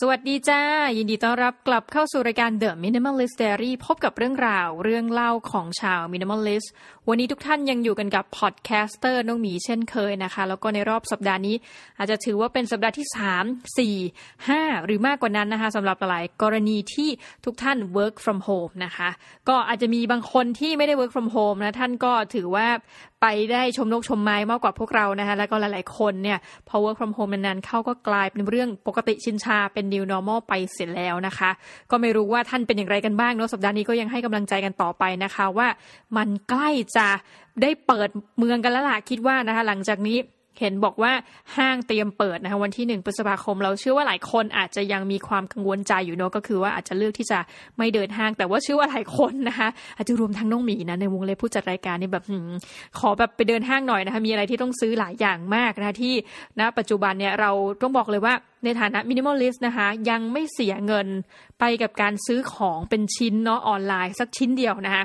สวัสดีจ้า ยินดีต้อนรับกลับเข้าสู่รายการ The Minimalist Diary พบกับเรื่องราวเรื่องเล่าของชาว Minimalist วันนี้ทุกท่านยังอยู่กันกับพอดแคสเตอร์น้องหมีเช่นเคยนะคะ แล้วก็ในรอบสัปดาห์นี้อาจจะถือว่าเป็นสัปดาห์ที่ 3 4 5 หรือมากกว่านั้นนะคะสำหรับหลายกรณีที่ทุกท่าน work from home นะคะ ก็อาจจะมีบางคนที่ไม่ได้ work from home นะท่านก็ถือว่าไปได้ชมนกชมไม้มากกว่าพวกเรานะคะแล้วก็หลายๆคนเนี่ยพอ work from home นานๆเข้าก็กลายเป็นเรื่องปกติชินชาเป็น็น new normal ไปเสร็จแล้วนะคะ ก็ไม่รู้ว่าท่านเป็นอย่างไรกันบ้างเนาะสัปดาห์นี้ก็ยังให้กำลังใจกันต่อไปนะคะว่ามันใกล้จะได้เปิดเมืองกันแล้วล่ะคิดว่านะคะหลังจากนี้เห็นบอกว่าห้างเตรียมเปิดนะคะวันที่หนึ่งพฤษภาคมเราเชื่อว่าหลายคนอาจจะยังมีความกังวลใจอยู่เนาะก็คือว่าอาจจะเลือกที่จะไม่เดินห้าง แต่ว่าเชื่อว่าหลายคนนะคะอาจจะรวมทั้งน้องหมีนะ ในวงเล็บผู้จัดรายการนี่แบบขอแบบไปเดินห้างหน่อยนะคะมีอะไรที่ต้องซื้อหลายอย่างมากนะที่ณนะปัจจุบันเนี่ยเราต้องบอกเลยว่าในฐานะมินิมอลลิสต์นะคะ ยังไม่เสียเงินไปกับการซื้อของเป็นชิ้นเนาะออนไลน์สักชิ้นเดียวนะคะ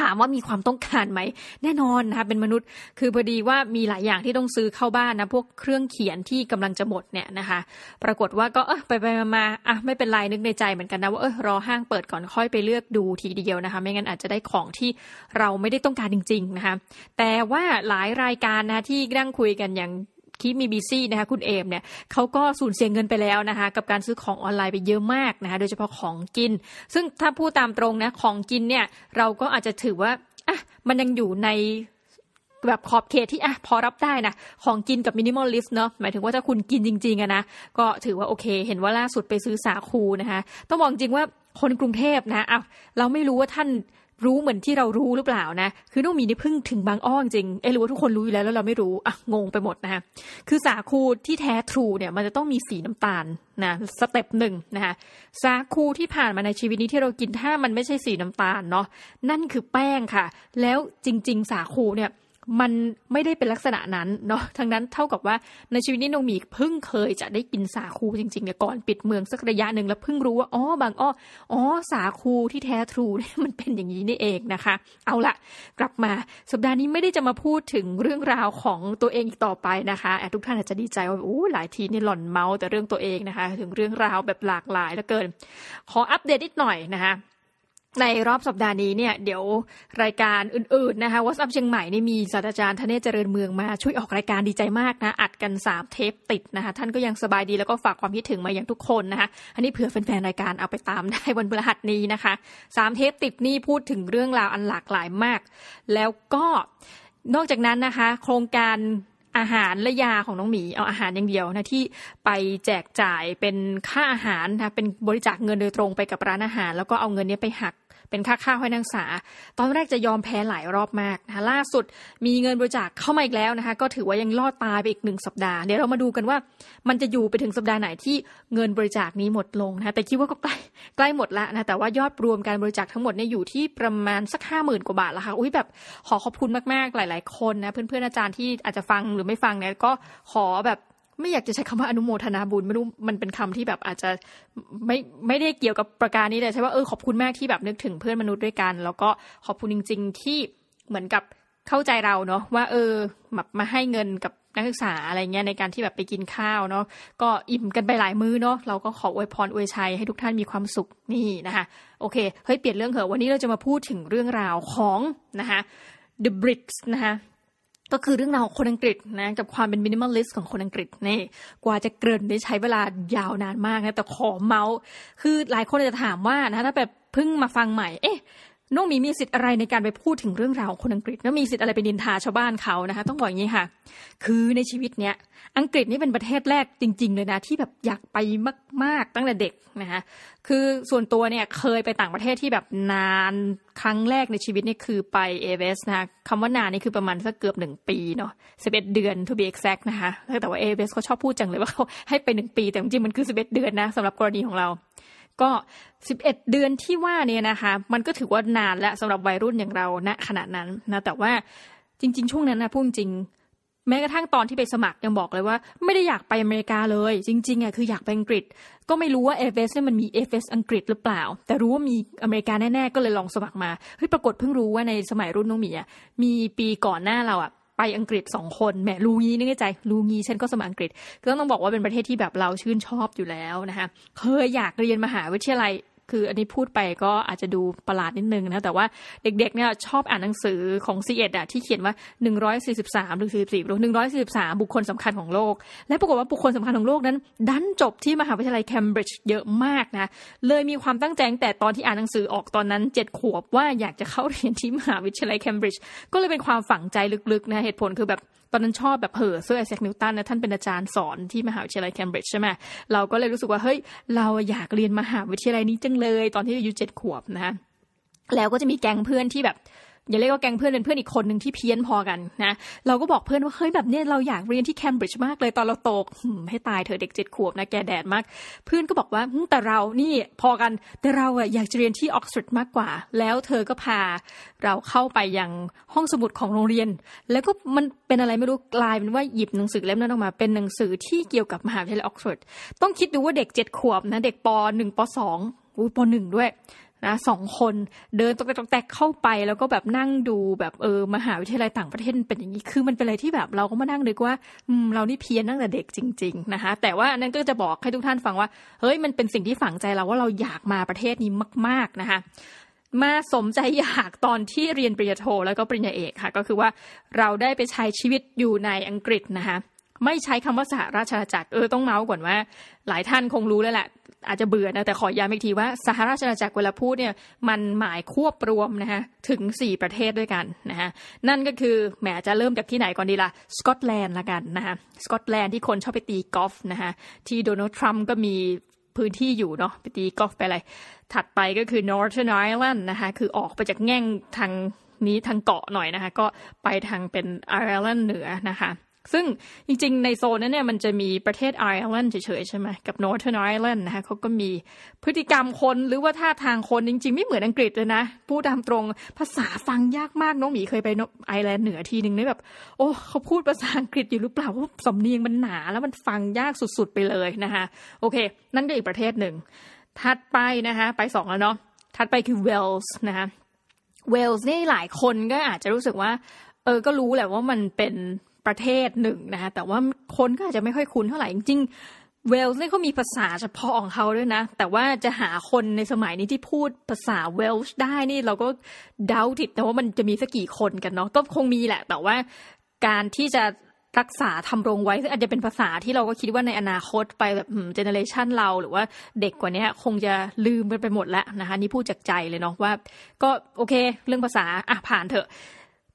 ถามว่ามีความต้องการไหมแน่นอนนะคะเป็นมนุษย์ คือพอดีว่ามีหลายอย่างที่ต้องซื้อเข้าบ้านนะพวกเครื่องเขียนที่กำลังจะหมดเนี่ยนะคะ ปรากฏว่าก็เออไปไปมาอ่ะไม่เป็นไรนึกในใจเหมือนกันนะว่าเออรอห้างเปิดก่อนค่อยไปเลือกดูทีเดียวนะคะ ไม่งั้นอาจจะได้ของที่เราไม่ได้ต้องการจริง ๆ นะคะ แต่ว่าหลายรายการนะะที่นั่งคุยกันอย่างคีมีบีซี่นะคะคุณเอมเนี่ยเขาก็สูญเสียเงินไปแล้วนะคะกับการซื้อของออนไลน์ไปเยอะมากนะคะโดยเฉพาะของกิน ซึ่งถ้าพูดตามตรงนะของกินเนี่ยเราก็อาจจะถือว่าอ่ะมันยังอยู่ในแบบขอบเขตที่อ่ะพอรับได้นะของกินกับมินิมอลลิสต์เนาะหมายถึงว่าถ้าคุณกินจริงๆอะนะก็ถือว่าโอเคเห็นว่าล่าสุดไปซื้อสาคูนะคะต้องบอกจริงว่าคนกรุงเทพนะอ้าวเราไม่รู้ว่าท่านรู้เหมือนที่เรารู้หรือเปล่านะ คือต้องมีนี่พึ่ง ถึงบางอ้อจริง เอหรือว่าทุกคนรู้อยู่แล้วแล้วเราไม่รู้ อ่ะงงไปหมดนะคะ คือสาคูที่แท้ทรูเนี่ยมันจะต้องมีสีน้ำตาลนะสเต็ปหนึ่งนะคะสาคูที่ผ่านมาในชีวิตนี้ ที่เรากินถ้ามันไม่ใช่สีน้ำตาลเนาะนั่นคือแป้งค่ะ แล้วจริง ๆ สาคูเนี่ยมันไม่ได้เป็นลักษณะนั้นเนาะทั้งนั้นเท่ากับว่าในชีวิตนี้นงมีเพิ่งเคยจะได้กินสาคูจริงๆเนี่ยก่อนปิดเมืองสักระยะหนึ่งแล้วเพิ่งรู้ว่าอ๋อบางอ้ออ๋อสาคูที่แท้ทรูเนี่ยมันเป็นอย่างนี้นี่เองนะคะ เอาละกลับมาสัปดาห์นี้ไม่ได้จะมาพูดถึงเรื่องราวของตัวเองอีกต่อไปนะคะทุกท่านอาจจะดีใจว่าโอ้หลายทีนี่หล่อนเมาส์แต่เรื่องตัวเองนะคะ ถึงเรื่องราวแบบหลากหลายเหลือเกิน ขออัปเดตนิดหน่อยนะคะในรอบสัปดาห์นี้เนี่ยเดี๋ยวรายการอื่นๆ นะคะวอสอัพเชียงใหม่นี่มีศาสตราจารย์ทเนศเจริญเมืองมาช่วยออกรายการดีใจมากนะอัดกันสามเทปติดนะคะท่านก็ยังสบายดีแล้วก็ฝากความคิดถึงมาอย่างทุกคนนะคะอันนี้เผื่อแฟนๆ รายการเอาไปตามได้วันพฤหัสนี้นะคะสามเทปติดนี่พูดถึงเรื่องราวอันหลากหลายมาก แล้วก็นอกจากนั้นนะคะโครงการอาหารและยาของน้องหมี เอาอาหารอย่างเดียวนะที่ไปแจกจ่ายเป็นค่าอาหารนะเป็นบริจาคเงินโดยตรงไปกับร้านอาหาร แล้วก็เอาเงินนี้ไปหักเป็นค่าข้าวให้นักศึกษา ตอนแรกจะยอมแพ้หลายรอบมากนะคะล่าสุดมีเงินบริจาคเข้ามาอีกแล้วนะคะ ก็ถือว่ายังลอดตายไปอีกหนึ่งสัปดาห์ เดี๋ยวเรามาดูกันว่ามันจะอยู่ไปถึงสัปดาห์ไหนที่เงินบริจาคนี้หมดลงนะแต่คิดว่าก็ใกล้ใกล้หมดละนะ แต่ว่ายอดรวมการบริจาคทั้งหมดเนี่ยอยู่ที่ประมาณสักห้าหมื่นกว่าบาทละค่ะ อุ้ยแบบขอขอบคุณมาก ๆ หลาย ๆ คนนะเพื่อน ๆ อาจารย์ที่อาจจะฟังหรือไม่ฟังเนี่ยก็ขอแบบไม่อยากจะใช้คำว่าอนุโมทนาบุญไม่รู้มันเป็นคำที่แบบอาจจะไม่ไม่ได้เกี่ยวกับประการนี้เลย ใช่ว่าเออ ขอบคุณมากที่แบบนึกถึงเพื่อนมนุษย์ด้วยกัน แล้วก็ขอบคุณจริง ๆ ที่เหมือนกับเข้าใจเราเนาะว่าเออแบบมาให้เงินกับนักศึกษาอะไรเงี้ยในการที่แบบไปกินข้าวเนาะก็อิ่มกันไปหลายมื้อเนาะเราก็ขออวยพรอวยชัยให้ทุกท่านมีความสุขนี่นะคะโอเค เฮ้ยเปลี่ยนเรื่องเถอะวันนี้เราจะมาพูดถึงเรื่องราวของนะคะ The Bricks นะคะก็คือเรื่องราวของคนอังกฤษนะกับความเป็นมินิมอลลิสต์ของคนอังกฤษนี่ กว่าจะเกริ่นได้ใช้เวลายาวนานมากนะแต่ขอเมาส์ คือหลายคนจะถามว่านะถ้าแบบเพิ่งมาฟังใหม่เอ๊ะน้องมีมีสิทธิ์อะไรในการไปพูดถึงเรื่องราวคนอังกฤษแล้วมีสิทธิ์อะไรไปดินทาชาวบ้านเขานะคะต้องบอกอย่างนี้ค่ะ คือในชีวิตเนี้ยอังกฤษนี่เป็นประเทศแรกจริงๆเลยนะที่แบบอยากไปมาก ๆตั้งแต่เด็กนะคะคือส่วนตัวเนี่ยเคยไปต่างประเทศที่แบบนานครั้งแรกในชีวิตนี่คือไปเอเวสนะคะคำว่านานนี่คือประมาณสักเกือบหนึ่งปีเนาะสิบเอ็ดเดือน to be exact นะคะแต่ว่าเอเวสเขาชอบพูดจังเลยว่าเขาให้ไปหนึ่งปีแต่จริงๆมันคือสิบเอ็ดเดือนนะสำหรับกรณีของเราก็สิบเอ็ดเดือนที่ว่าเนี่ยนะคะมันก็ถือว่านานและสำหรับวัยรุ่นอย่างเราณขณะนั้นนะแต่ว่าจริง ๆ ช่วงนั้นนะพูดจริงแม้กระทั่งตอนที่ไปสมัครยังบอกเลยว่าไม่ได้อยากไปอเมริกาเลยจริงๆอ่ะคืออยากไปอังกฤษก็ไม่รู้ว่าเอเฟสเนี่ยมันมีเอฟเฟสอังกฤษหรือเปล่า แต่รู้ว่ามีอเมริกาแน่ๆก็เลยลองสมัครมาเฮ้ยปรากฏเพิ่งรู้ว่าในสมัยรุ่นน้องหมีอ่ะมีปีก่อนหน้าเราอ่ะไปอังกฤษสองคนแหมลูงี้นึกในใจลูงี้ฉันก็สมัครอังกฤษ ก็ต้องบอกว่าเป็นประเทศที่แบบเราชื่นชอบอยู่แล้วนะคะเคยอยากเรียนมหาวิทยาลัยคืออันนี้พูดไปก็อาจจะดูประหลาดนิดนึงนะ แต่ว่าเด็กๆเนี่ยชอบอ่านหนังสือของซีเอ็ดอะที่เขียนว่า 143หรือ44หรือ143 บุคคลสำคัญของโลก และปรากฏว่าบุคคลสำคัญของโลกนั้นดันจบที่มหาวิทยาลัยเคมบริดจ์เยอะมากนะ เลยมีความตั้งใจแต่ตอนที่อ่านหนังสือออกตอนนั้น7ขวบว่าอยากจะเข้าเรียนที่มหาวิทยาลัยเคมบริดจ์ก็เลยเป็นความฝังใจลึกๆนะเหตุผลคือแบบอนนั้นชอบแบบเห่อเซอร์ไอแซคนิวตันนะท่านเป็นอาจารย์สอนที่มหาวิทยาลัยแคมบริดจ์ใช่ไหม เราก็เลยรู้สึกว่า เฮ้ย เราอยากเรียนมหาวิทยาลัยนี้จังเลย ตอนที่อายุเจ็ดขวบนะแล้วก็จะมีแก๊งเพื่อนที่แบบอย่าเรียกว่าแก๊งเพื่อนเป็นเพื่อนอีกคนหนึ่งที่เพี้ยนพอกันนะเราก็บอกเพื่อนว่าเฮ้ยแบบเนี้ยเราอยากเรียนที่แคมบริดจ์มากเลยตอนเราโตให้ตายเธอเด็กเจ็ดขวบนะแกแดดมากเพื่อนก็บอกว่าแต่เรานี่พอกัน แต่เราอะอยากจะเรียนที่ออกซฟอร์ดมากกว่า แล้วเธอก็พาเราเข้าไปยังห้องสมุดของโรงเรียน แล้วก็มันเป็นอะไรไม่รู้กลายเป็นว่าหยิบหนังสือเล่มนั้นออกมาเป็นหนังสือที่เกี่ยวกับมหาวิทยาลัยออกซฟอร์ดต้องคิดดูว่าเด็กเจ็ดขวบนะเด็กปหนึ่งปสองอุ้ยปหนึ่งด้วยนะสองคนเดินตกแตกตแตกเข้าไปแล้วก็แบบนั่งดูแบบเออมหาวิทยาลัยต่างประเทศเป็นอย่างนี้ คือมันเป็นอะไรที่แบบเราก็มานั่งนึกว่าอืมเรานี่เพี้ยนตั้งแต่เด็กจริงๆนะคะแต่ว่านั่นก็จะบอกให้ทุกท่านฟังว่าเฮ้ยมันเป็นสิ่งที่ฝังใจเราว่าเราอยากมาประเทศนี้มาก ๆนะคะมาสมใจอยากตอนที่เรียนปริญญาโทแล้วก็ปริญญาเอกค่ะ ก็คือว่าเราได้ไปใช้ชีวิตอยู่ในอังกฤษนะคะไม่ใช้คำว่าสหราชอาณาจักรเออต้องเมาส์ก่อนว่าหลายท่านคงรู้แล้วแหละอาจจะเบื่อนะแต่ขอย้ำอีกทีว่าสหราชอาณาจักรเวลาพูดเนี่ยมันหมายควบรวมนะคะถึง 4 ประเทศด้วยกันนะคะนั่นก็คือ แหมจะเริ่มจากที่ไหนก่อนดีละ่ะสกอตแลนด์ละกันนะคะสกอตแลนด์ที่คนชอบไปตีกอล์ฟนะคะที่โดนัลด์ทรัมป์ก็มีพื้นที่อยู่เนาะไปตีกอล์ฟไปอะไรถัดไปก็คือ Northern Ireland นะคะคือออกไปจากแง่งทางนี้ทางเกาะหน่อยนะคะ ก็ไปทางเป็นไอร์แลนด์เหนือนะคะซึ่งจริงๆ ในโซนนั้นเนี่ยมันจะมีประเทศไอร์แลนด์เฉยๆใช่ไหม กับนอร์ทเนไอร์แลนด์นะคะเขาก็มีพฤติกรรมคนหรือว่าท่าทางคนจริงๆไม่เหมือนอังกฤษเลยนะพูดตามตรงภาษาฟังยากมากน้องหมีเคยไปไอร์แลนด์เหนือทีหนึ่งเนี่ยแบบโอ้เขาพูดภาษาอังกฤษอยู่หรือเปล่าว่าสำเนียงมันหนาแล้วมันฟังยากสุดๆไปเลยนะคะโอเค นั่นก็อีกประเทศหนึ่งถัดไปนะคะ ไปสองแล้วเนาะถัดไปคือเวลส์นะคะเวลส์นี่หลายคนก็อาจจะรู้สึกว่าเออก็รู้แหละว่ามันเป็นประเทศหนึ่งนะคะแต่ว่าคนก็อาจจะไม่ค่อยคุ้นเท่าไหร่ จริงเวลส์เนี่ยเขามีภาษาเฉพาะของเขาด้วยนะแต่ว่าจะหาคนในสมัยนี้ที่พูดภาษาเวลส์ได้นี่เราก็เดาติดนะว่ามันจะมีสักกี่คนกันเนาะก็คงมีแหละ แต่ว่าการที่จะรักษาทำรงไว้ซึ่งอาจจะเป็นภาษาที่เราก็คิดว่าในอนาคตไปแบบเจเนอเรชันเราหรือว่าเด็กกว่านี้คงจะลืมไปหมดแล้วนะคะนี่พูดจากใจเลยเนาะว่า ก็โอเคเรื่องภาษาอ่ะผ่านเถอะ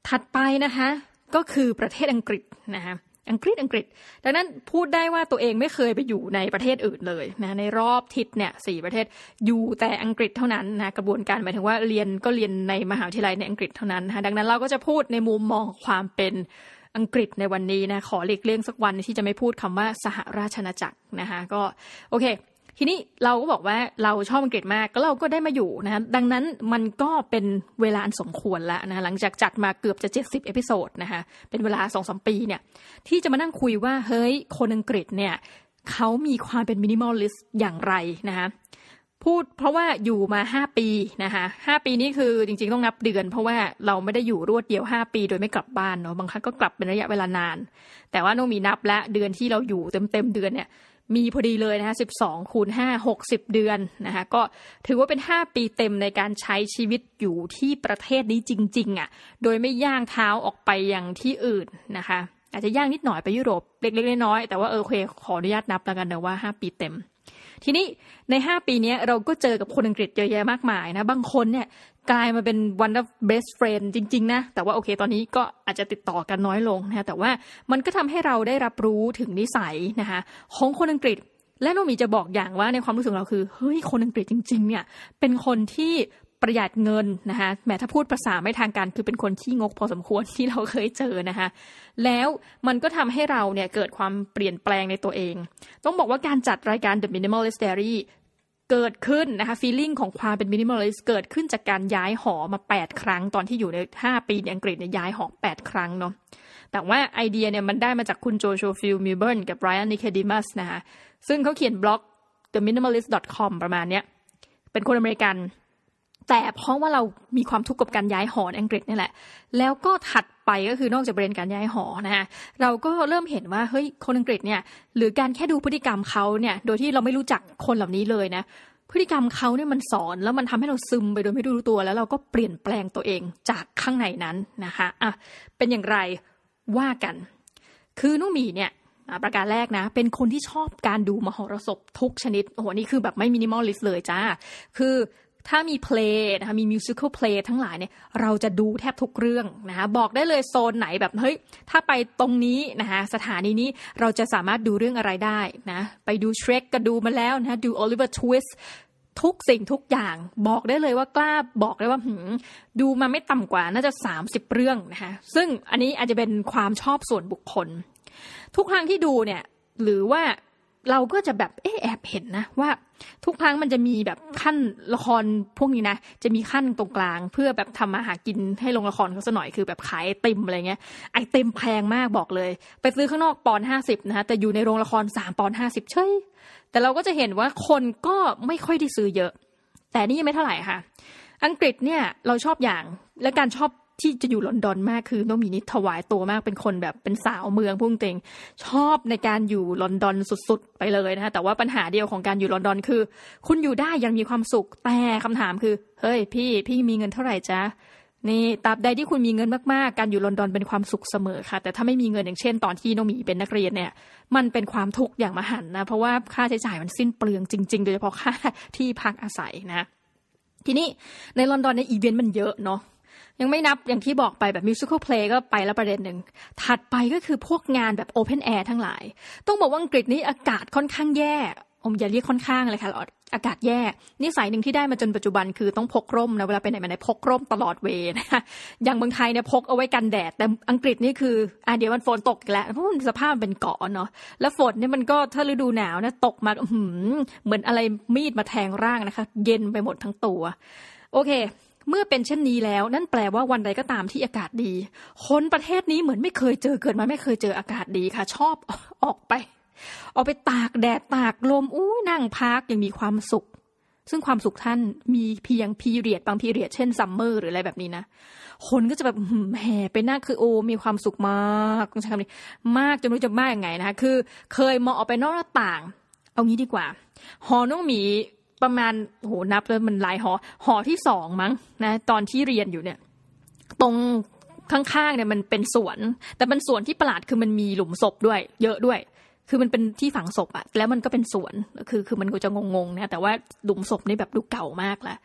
ถัดไปนะคะก็คือประเทศอังกฤษนะคะอังกฤษอังกฤษดังนั้นพูดได้ว่าตัวเองไม่เคยไปอยู่ในประเทศอื่นเลยนะในรอบทิศเนี่ยสี่ประเทศอยู่แต่อังกฤษเท่านั้นนะกระบวนการหมายถึงว่าเรียนก็เรียนในมหาวิทยาลัยในอังกฤษเท่านั้นนะดังนั้นเราก็จะพูดในมุมมองความเป็นอังกฤษในวันนี้นะขอเลีกเลี่ยงสักวันที่จะไม่พูดคำว่าสหราชอาณาจักรนะคะก็โอเคทีนี้เราก็บอกว่าเราชอบอังกฤษมากก็เราก็ได้มาอยู่นะคะดังนั้นมันก็เป็นเวลาอันสมควรแล้วนะะหลังจากจัดมาเกือบจะ 70 เอพิโซดนะคะเป็นเวลา2มปีเนี่ย ที่จะมานั่งคุยว่าเฮ้ยคนอังกฤษเนี่ยเขามีความเป็นมินิมอลลิสต์อย่างไรนะคะพูดเพราะว่าอยู่มา 5 ปีนะคะห้าปีนี้คือจริงๆต้องนับเดือนเพราะว่าเราไม่ได้อยู่รวดเดียว 5 ปีโดยไม่กลับบ้านเนาะบางครั้งก็กลับเป็นระยะเวลานาน แต่ว่าต้องมีนับและเดือนที่เราอยู่เต็มๆเดือนเนี่ยมีพอดีเลยนะคะ12 คูณ 5 60 เดือนนะคะก็ถือว่าเป็น 5 ปีเต็มในการใช้ชีวิตอยู่ที่ประเทศนี้จริงๆอะ่ะโดยไม่ย่างเท้าออกไปอย่างที่อื่นนะคะ อาจจะย่างนิดหน่อยไปยุโรป เล็ก ๆ น้อยๆ แต่ว่าเออเค ขออนุญาตนับแล้วกันนะว่า 5 ปีเต็มทีนี้ใน 5 ปีนี้เราก็เจอกับคนอังกฤษเยอะแยะมากมายนะบางคนเนี่ยกลายมาเป็น one of best friend จริง ๆ นะ แต่ว่าโอเคตอนนี้ก็อาจจะติดต่อกันน้อยลงนะแต่ว่ามันก็ทำให้เราได้รับรู้ถึงนิสัยนะคะของคนอังกฤษและโนมีจะบอกอย่างว่าในความรู้สึกเราคือ เฮ้ย คนอังกฤษจริง ๆเนี่ยเป็นคนที่ประหยัดเงินนะคะแม้ถ้าพูดภาษาไม่ทางการคือเป็นคนที่งกพอสมควรที่เราเคยเจอนะคะแล้วมันก็ทำให้เราเนี่ยเกิดความเปลี่ยนแปลงในตัวเอง ต้องบอกว่าการจัดรายการ The Minimalist Diary เกิดขึ้นนะคะฟีลิ่งของความเป็นมินิมอลิสเกิดขึ้นจากการย้ายหอมา 8 ครั้งตอนที่อยู่ใน 5 ปีในอังกฤษเนี่ยย้ายหอ 8 ครั้งเนาะแต่ว่าไอเดียเนี่ยมันได้มาจากคุณโจชัวฟิลมิเบิร์นกับไรอันนิเคดิมัสนะคะซึ่งเขาเขียนบล็อก theminimalist.com ประมาณเนี้ย เป็นคนอเมริกันแต่เพราะว่าเรามีความทุกข์กับการย้ายหอในอังกฤษนี่แหละ แล้วก็ถัดไปก็คือนอกจากประเด็นการย้ายหอ นะฮะเราก็เริ่มเห็นว่าเฮ้ยคนอังกฤษเนี่ย หรือการแค่ดูพฤติกรรมเขาเนี่ย โดยที่เราไม่รู้จักคนเหล่านี้เลยนะ พฤติกรรมเขาเนี่ยมันสอนแล้วมันทำให้เราซึมไปโดยไม่รู้ตัว แล้วเราก็เปลี่ยนแปลงตัวเองจากข้างในนั้นนะคะ อ่ะ เป็นอย่างไรว่ากัน คือนุ่มีเนี่ย ประการแรกนะ เป็นคนที่ชอบการดูมหรสพทุกชนิดโอ้โหนี่คือแบบไม่มินิมอลลิสเลยจ้าคือถ้ามีเพลงนะคะมีมิวสิควลเพลงทั้งหลายเนี่ย เราจะดูแทบทุกเรื่องนะคะบอกได้เลยโซนไหนแบบเฮ้ย ถ้าไปตรงนี้นะคะสถานีนี้เราจะสามารถดูเรื่องอะไรได้นะไปดูเชร็กก็ดูมาแล้วนะะดูโอลิเวอร์ทวิสทุกสิ่งทุกอย่าง บอกได้เลยว่ากล้าบอกได้ว่าหืดูมาไม่ต่ำกว่าน่าจะ 30 เรื่องนะคะซึ่งอันนี้อาจจะเป็นความชอบส่วนบุคคล ทุกครั้งที่ดูเนี่ย หรือว่าเราก็จะแบบเออแอบเห็นนะว่าทุกครั้งมันจะมีแบบขั้นละครพวกนี้นะ จะมีขั้นตรงกลาง เพื่อแบบทำมาหากินให้ลงละครเขาสัหน่อยคือแบบขายเต็มอะไรเงี้ยไอเต็มแพงมากบอกเลย ไปซื้อข้างนอกปอนห้าสิบนะฮะแต่อยู่ในโรงละครสามปอนห้าสิบเฉยแต่เราก็จะเห็นว่าคนก็ไม่ค่อยได้ซื้อเยอะ แต่นี่ยังไม่เท่าไหร่ค่ะ อังกฤษเนี่ยเราชอบอย่างและการชอบที่จะอยู่ลอนดอนมากคือโนมีนิถวายตัวมากเป็นคนแบบเป็นสาวเมืองพุ่งเต็งชอบในการอยู่ลอนดอนสุดๆไปเลยนะคะแต่ว่าปัญหาเดียวของการอยู่ลอนดอนคือ คุณอยู่ได้ยังมีความสุขแต่คำถามคือ เฮ้ย พี่ พี่มีเงินเท่าไหร่จ๊ะนี่ตราบใดที่คุณมีเงินมากๆ การอยู่ลอนดอนเป็นความสุขเสมอค่ะ แต่ถ้าไม่มีเงินอย่างเช่นตอนที่โนมีเป็นนักเรียนเนี่ย มันเป็นความทุกข์อย่างมหันนะเพราะว่าค่าใช้จ่ายมันสิ้นเปลืองจริง ๆ โดยเฉพาะค่าที่พักอาศัยนะ ทีนี้ในลอนดอนในอีเวนต์มันเยอะเนาะยังไม่นับอย่างที่บอกไปแบบมิวสิควลเพลงก็ไปแล้วประเด็นหนึ่ง ถัดไปก็คือพวกงานแบบโอเพนแอร์ทั้งหลาย ต้องบอกว่าอังกฤษนี้อากาศค่อนข้างแย่ผมอย่าเรียกค่อนข้างเลยค่ะ อากาศแย่ นิสัยหนึ่งที่ได้มาจนปัจจุบันคือต้องพกร่มนะเวลาไปไหนมาไหนพกร่มตลอดเวนะอย่างเมืองไทยเนี่ยพกเอาไว้กันแดด แต่อังกฤษนี่คืออ่าเดี๋ยวมันฝนตกกแล้วเพราะมันสภาพเป็นเกาะเนาะแล้วฝนเนี่ยมันก็ถ้าฤดูหนาวนะตกมาเหมือนอะไรมีดมาแทงร่างนะคะ เย็นไปหมดทั้งตัว โอเคเมื่อเป็นเช่นนี้แล้ว นั่นแปลว่าวันใดก็ตามที่อากาศดี คนประเทศนี้เหมือนไม่เคยเจอเกิดมาไม่เคยเจออากาศดีค่ะ ชอบออกไป ออกไปตากแดดตากลมอู้นั่งพักยังมีความสุข ซึ่งความสุขท่านมีเพียงพีเรียดบางพีเรียดเช่นซัมเมอร์หรืออะไรแบบนี้นะคนก็จะแบบแห่ไปนั่งคือโอ้มีความสุขมากต้องใช้คำนี้ มากจนรู้จะมากยังไงนะคะคือ เคยมองออกไปนอกหน้าต่าง เอางี้ดีกว่า หอน้องหมีประมาณโหนับเลยมันหลายหอหอที่สองมั้ง นะ ตอนที่เรียนอยู่เนี่ย ตรงข้างๆเนี่ยมันเป็นสวน แต่มันสวนที่ประหลาดคือมันมีหลุมศพด้วย เยอะด้วย คือมันเป็นที่ฝังศพอะแล้วมันก็เป็นสวนคือคือมันก็จะงงๆนะแต่ว่าหลุมศพนี่แบบดูเก่ามากและ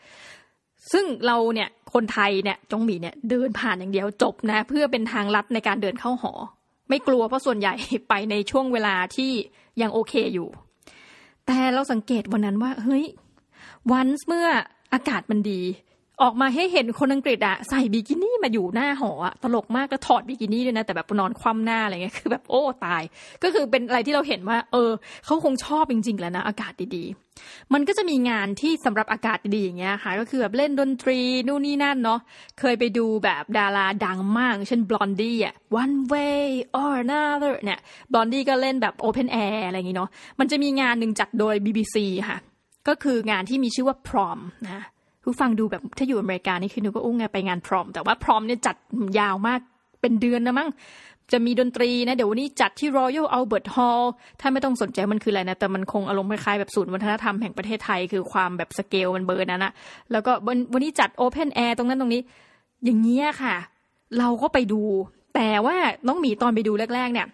ซึ่งเราเนี่ยคนไทยเนี่ยจงหมีเนี่ยเดินผ่านอย่างเดียวจบนะ เพื่อเป็นทางลัดในการเดินเข้าหอ ไม่กลัวเพราะส่วนใหญ่ไปในช่วงเวลาที่ยังโอเคอยู่ แต่เราสังเกตวันนั้นว่า เฮ้ยวันเมื่ออากาศมันดี ออกมาให้เห็นคนอังกฤษอะใส่บิกินี่มาอยู่หน้าหอตลกมากก็ถอดบิกินี่ด้วยนะ แต่แบบนอนคว่ำหน้าอะไรเงี้ยคือแบบโอ้ตาย ก็คือเป็นอะไรที่เราเห็นว่า เออเขาคงชอบจริงๆ แล้วนะอากาศดีๆ มันก็จะมีงานที่สำหรับอากาศดีๆอย่างเงี้ยค่ะก็คือแบบเล่นดนตรี นู่นนี่นั่นเนาะเคยไปดูแบบดาราดังมาก เช่นบลอนดี้อะ one way or another เนี่ยบลอนดี้ก็เล่นแบบ open air อะไรเงงี้เนาะมันจะมีงานหนึ่งจัดโดย BBC ค่ะก็คืองานที่มีชื่อว่าพรอมนะผู้ฟังดูแบบถ้าอยู่อเมริกานี่คือนึกว่าอุ้งไงไปงานพรอมแต่ว่าพรอมเนี่ยจัดยาวมากเป็นเดือนนะมั้งจะมีดนตรีนะ เดี๋ยววันนี้จัดที่ Royal Albert Hall ถ้าไม่ต้องสนใจมันคืออะไรนะ แต่มันคงอารมณ์คล้ายๆแบบศูนย์วัฒนธรรมแห่งประเทศไทย คือความแบบสเกลมันเบอร์นั้นนะ แล้วก็วันนี้จัด Open Air ตรงนั้นตรงนี้ อย่างเงี้ยค่ะ เราก็ไปดูแต่ว่าน้องหมีตอนไปดูแรก ๆเนี่ย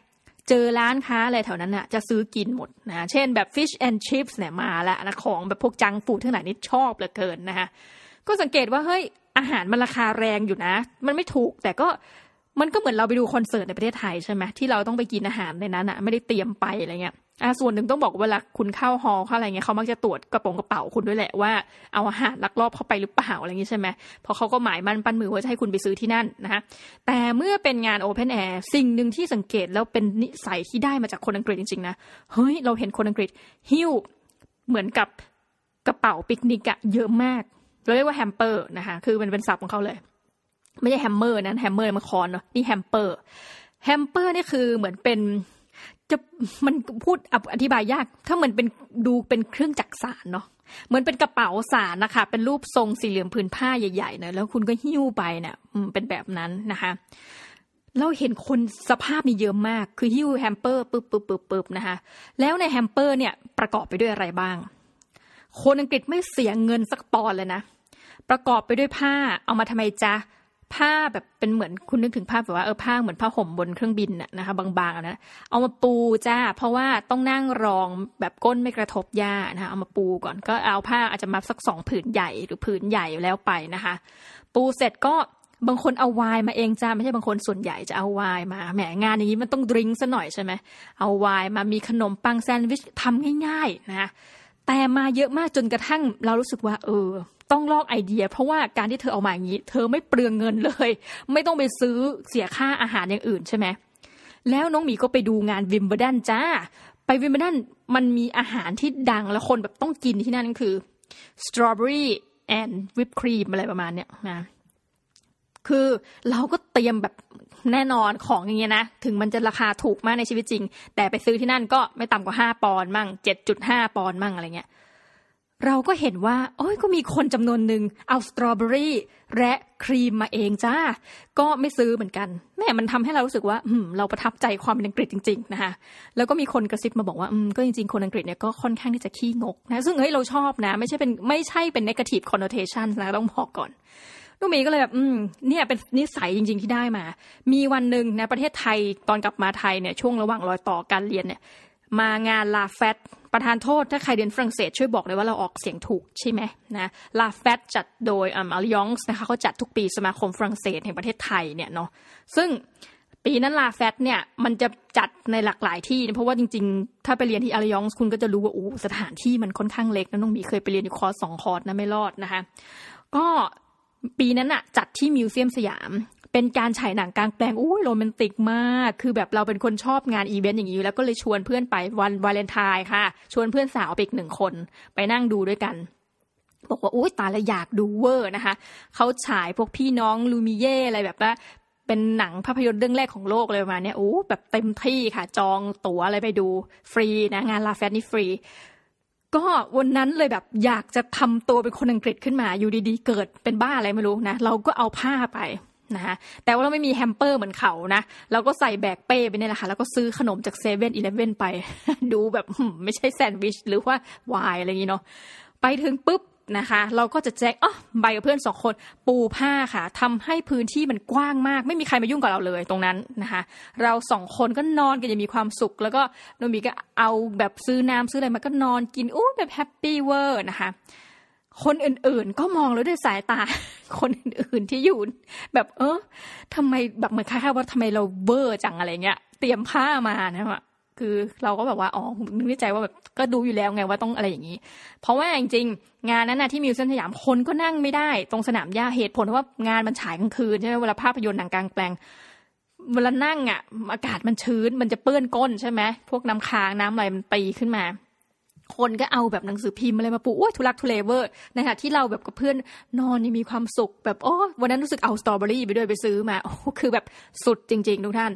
เจอร้านค้าอะไรแถวนั้นน่ะจะซื้อกินหมดนะเช่นแบบ fish and chips เนี่ยมาละนะของแบบพวกจังฟูดทั้งหลายนี่ชอบเหลือเกินนะคะก็สังเกตว่าเฮ้ยอาหารมันราคาแรงอยู่นะ มันไม่ถูก แต่ก็มันก็เหมือนเราไปดูคอนเสิร์ตในประเทศไทยใช่ไหมที่เราต้องไปกินอาหารในนั้นอะไม่ได้เตรียมไปอะไรเงี้ยอ่าส่วนหนึ่งต้องบอกเวลาคุณเข้าฮอลเข้าอะไรเงี้ยเขามักจะตรวจกระโปรงกระเป๋าคุณด้วยแหละว่าเอาอาหารลักลอบเข้าไปหรือเปล่าอะไรเงี้ใช่ไหมพอเขาก็หมายมันปั้นมือว่าจะให้คุณไปซื้อที่นั่นนะคะแต่เมื่อเป็นงานโอเพนแอร์สิ่งหนึ่งที่สังเกตแล้วเป็นนิสัยที่ได้มาจากคนอังกฤษจริงๆ นะเฮ้ยเราเห็นคนอังกฤษหิ้วเหมือนกับกระเป๋าปิกนิกอะเยอะมากเราเรียกว่าแฮมเปอร์นะคะคือมันเป็นศัพท์ของเขาเลย ไม่ใช่แฮมเมอร์ นะแฮมเมอร์มันคอนเนาะนี่แฮมเปอร์ แฮมเปอร์นี่คือเหมือนเป็นจะมันพูดอธิบายยาก ถ้าเหมือนเป็นดูเป็นเครื่องจักสารเนาะเหมือนเป็นกระเป๋าสารนะคะ เป็นรูปทรงสี่เหลี่ยมผืนผ้าใหญ่ๆเนะ แล้วคุณก็หิ้วไปเนะี่ยเป็นแบบนั้นนะคะเราเห็นคนสภาพนี่เยอะมากคือหิ้วแฮมเปอร์ปึ๊บปึ๊บปึ๊บนะคะแล้วในแฮมเปอร์เนี่ยประกอบไปด้วยอะไรบ้าง คนอังกฤษไม่เสียเงินสักปอนเลยนะประกอบไปด้วยผ้าเอามาทำไมจ๊ะผ้าแบบเป็นเหมือนคุณนึกถึงภาพแบบว่าเออผ้าเหมือนผ้าห่มบนเครื่องบินนะนะคะ บางๆนะเอามาปูจ้า เพราะว่าต้องนั่งรองแบบก้นไม่กระทบย่านะคะ เอามาปูก่อนก็เอาผ้าอาจจะมาสักสองผืนใหญ่หรือผืนใหญ่แล้วไปนะคะ ปูเสร็จก็บางคนเอาวายมาเองจ้าไม่ใช่บางคนส่วนใหญ่จะเอาวายมาแหมงานอย่างนี้มันต้องดริงซะหน่อยใช่ไหมเอาวายมามีขนมปังแซนด์วิชทำง่าย ๆ นะ แต่มาเยอะมากจนกระทั่งเรารู้สึกว่าเออต้องลอกไอเดีย เพราะว่าการที่เธอเอามาอย่างนี้เธอไม่เปลืองเงินเลย ไม่ต้องไปซื้อเสียค่าอาหารอย่างอื่นใช่ไหมแล้วน้องหมีก็ไปดูงานวิมเบอร์ดันจ้า ไปวิมเบอร์ดันมันมีอาหารที่ดังและคนแบบต้องกินที่นั่นคือสตรอเบอรี่แอนด์วิปครีมอะไรประมาณเนี้ยนะคือเราก็เตรียมแบบแน่นอนของอย่างเงี้ยนะ ถึงมันจะราคาถูกมากในชีวิตจริง แต่ไปซื้อที่นั่นก็ไม่ต่ำกว่าห้าปอนด์มั่งเจจ็ดดุห้าปอนด์มั่งอะไรเงี้ยเราก็เห็นว่า โอ้ยก็มีคนจำนวนหนึ่งเอาสตรอเบอรี่และครีมมาเองจ้าก็ไม่ซื้อเหมือนกัน แม่มันทำให้เรารู้สึกว่า อืม เราประทับใจความเป็นอังกฤษจริง ๆ นะคะแล้วก็มีคนกระซิบมาบอกว่า อืม ก็จริงๆคนอังกฤษเนี่ยก็ค่อนข้างที่จะขี้งก นะซึ่งเฮ้ยเราชอบนะ ไม่ใช่เป็นไม่ใช่เป็นเนกาทีฟคอน n n o เ a ชันนะต้องบอกก่อนลูกมีก็เลยแบบอืม เนี่ยเป็นนิสัยจริง ๆที่ได้มา มีวันหนึ่งนะประเทศไทยตอนกลับมาไทยเนี่ยช่วงระหว่างรอยต่อการเรียนเนี่ยมางานลาแฟตประธานโทษถ้าใครเรียนฝรั่งเศส ช่วยบอกเลยว่าเราออกเสียงถูกใช่ไหมนะลาแฟตจัดโดยอัลยองส์นะคะเขาจัดทุกปีสมาคมฝรั่งเศสแห่งประเทศไทยเนี่ยเนาะซึ่งปีนั้นลาแฟตเนี่ยมันจะจัดในหลากหลายที่เพราะว่าจริง ๆ ถ้าไปเรียนที่อารยองคุณก็จะรู้ว่าอู้สถานที่มันค่อนข้างเล็กนะน้องมีเคยไปเรียนอยู่คอร์สสองคอร์สนะไม่รอดนะคะก็ปีนั้นอะจัดที่มิวเซียมสยามเป็นการฉายหนังกลางแปลงอุ้ยโรแมนติกมาก คือแบบเราเป็นคนชอบงานอีเวนต์อย่างนี้แล้วก็เลยชวนเพื่อนไปวันวาเลนไทน์ค่ะ ชวนเพื่อนสาวไปอีกหนึ่งคนไปนั่งดูด้วยกัน บอกว่าอุ้ยตาละอยากดูเวอร์นะคะ เขาฉายพวกพี่น้องลูมิเย่อะไรแบบว่า เป็นหนังภาพยนตร์เรื่องแรกของโลกเลยประมาณนี้โอ้แบบเต็มที่ค่ะ จองตั๋วอะไรไปดูฟรีนะงานลาแฟนนี่ฟรี ก็วันนั้นเลยแบบอยากจะทำตัวเป็นคนอังกฤษขึ้นมา อยู่ดีๆ เกิดเป็นบ้าอะไรไม่รู้นะ เราก็เอาผ้าไปนะคะแต่ว่า เราไม่มีแฮมเปอร์เหมือนเขานะ เราก็ใส่แบกเป้ไปเนี่ยแหละค่ะ แล้วก็ซื้อขนมจากเซเว่นอีเลฟเว่นไป ดูแบบ ไม่ใช่แซนด์วิชหรือว่าวายอะไรอย่างนี้เนาะ ไปถึงปุ๊บนะคะ เราก็จะแจ้งอ๋อใบกับเพื่อนสองคนปูผ้าค่ะ ทำให้พื้นที่มันกว้างมาก ไม่มีใครมายุ่งกับเราเลยตรงนั้นนะคะเราสองคนก็นอนกันอย่างมีความสุข แล้วก็โนมีก็เอาแบบซื้อน้ำซื้ออะไรมา ก็นอนกิน อู้แบบแฮปปี้เวอร์นะคะคนอื่นๆ ก็มองแล้วด้วยสายตาคนอื่นๆที่อยู่แบบเออทำไมแบบเหมือนคล้ายๆว่าทำไมเราเบอร์จังอะไรเงี้ยเตรียมผ้ามานะคะคือเราก็แบบว่าอ๋อนึกในใจว่าแบบก็ดูอยู่แล้วไงว่าต้องอะไรอย่างนี้ เพราะว่าจริงๆงานนั้นนะที่มิวเซียมสยามคนก็นั่งไม่ได้ตรงสนามหญ้าเหตุผลเพราะว่า งานมันฉายกลางคืนใช่ไหมเวลาภาพยนตร์หนังกลางแปลงเวลานั่งอะ่ะ อากาศมันชื้นมันจะเปื้อนก้นใช่ไหมพวกน้ำค้างน้ำอะไรมันปีขึ้นมาคนก็เอาแบบหนังสือพิมพ์อะไรมาปูโอ้ทุลักทุเลเวอร์นะคะที่เราแบบกับเพื่อนนอนนี่มีความสุขแบบโอ้วันนั้นรู้สึกเอาสตรอเบอรี่ไปด้วยไปซื้อมาโอ้คือแบบสุดจริง ๆ ทุกท่าน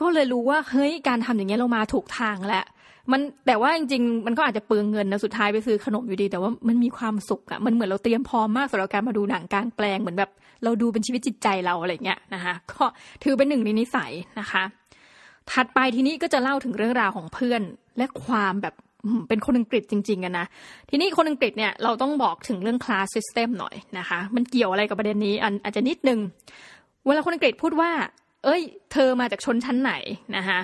ก็เลยรู้ว่าเฮ้ยการทำอย่างเงี้ยเรามาถูกทางแล้วมันแต่ว่าจริง ๆ มันก็อาจจะเปลืองเงินนะสุดท้ายไปซื้อขนมอยู่ดี แต่ว่ามันมีความสุขอะมันเหมือนเราเตรียมพร้อมมากสำหรับการมาดูหนังกลางแปลงเหมือนแบบเราดูเป็นชีวิตจิตใจเราอะไรเงี้ยนะคะก็ถือเป็นหนึ่งในนิสัยนะคะ ถัดไปทีนี้ก็จะเล่าถึงเรื่องราวของเพื่อนและความแบบเป็นคนอังกฤษจริงๆ กันนะ ทีนี้คนอังกฤษเนี่ยเราต้องบอกถึงเรื่องคลาสซิสเต็มหน่อยนะคะ มันเกี่ยวอะไรกับประเด็นนี้อันอาจจะนิดนึงเวลาคนอังกฤษพูดว่า เอ้ย เธอมาจากชนชั้นไหนนะคะ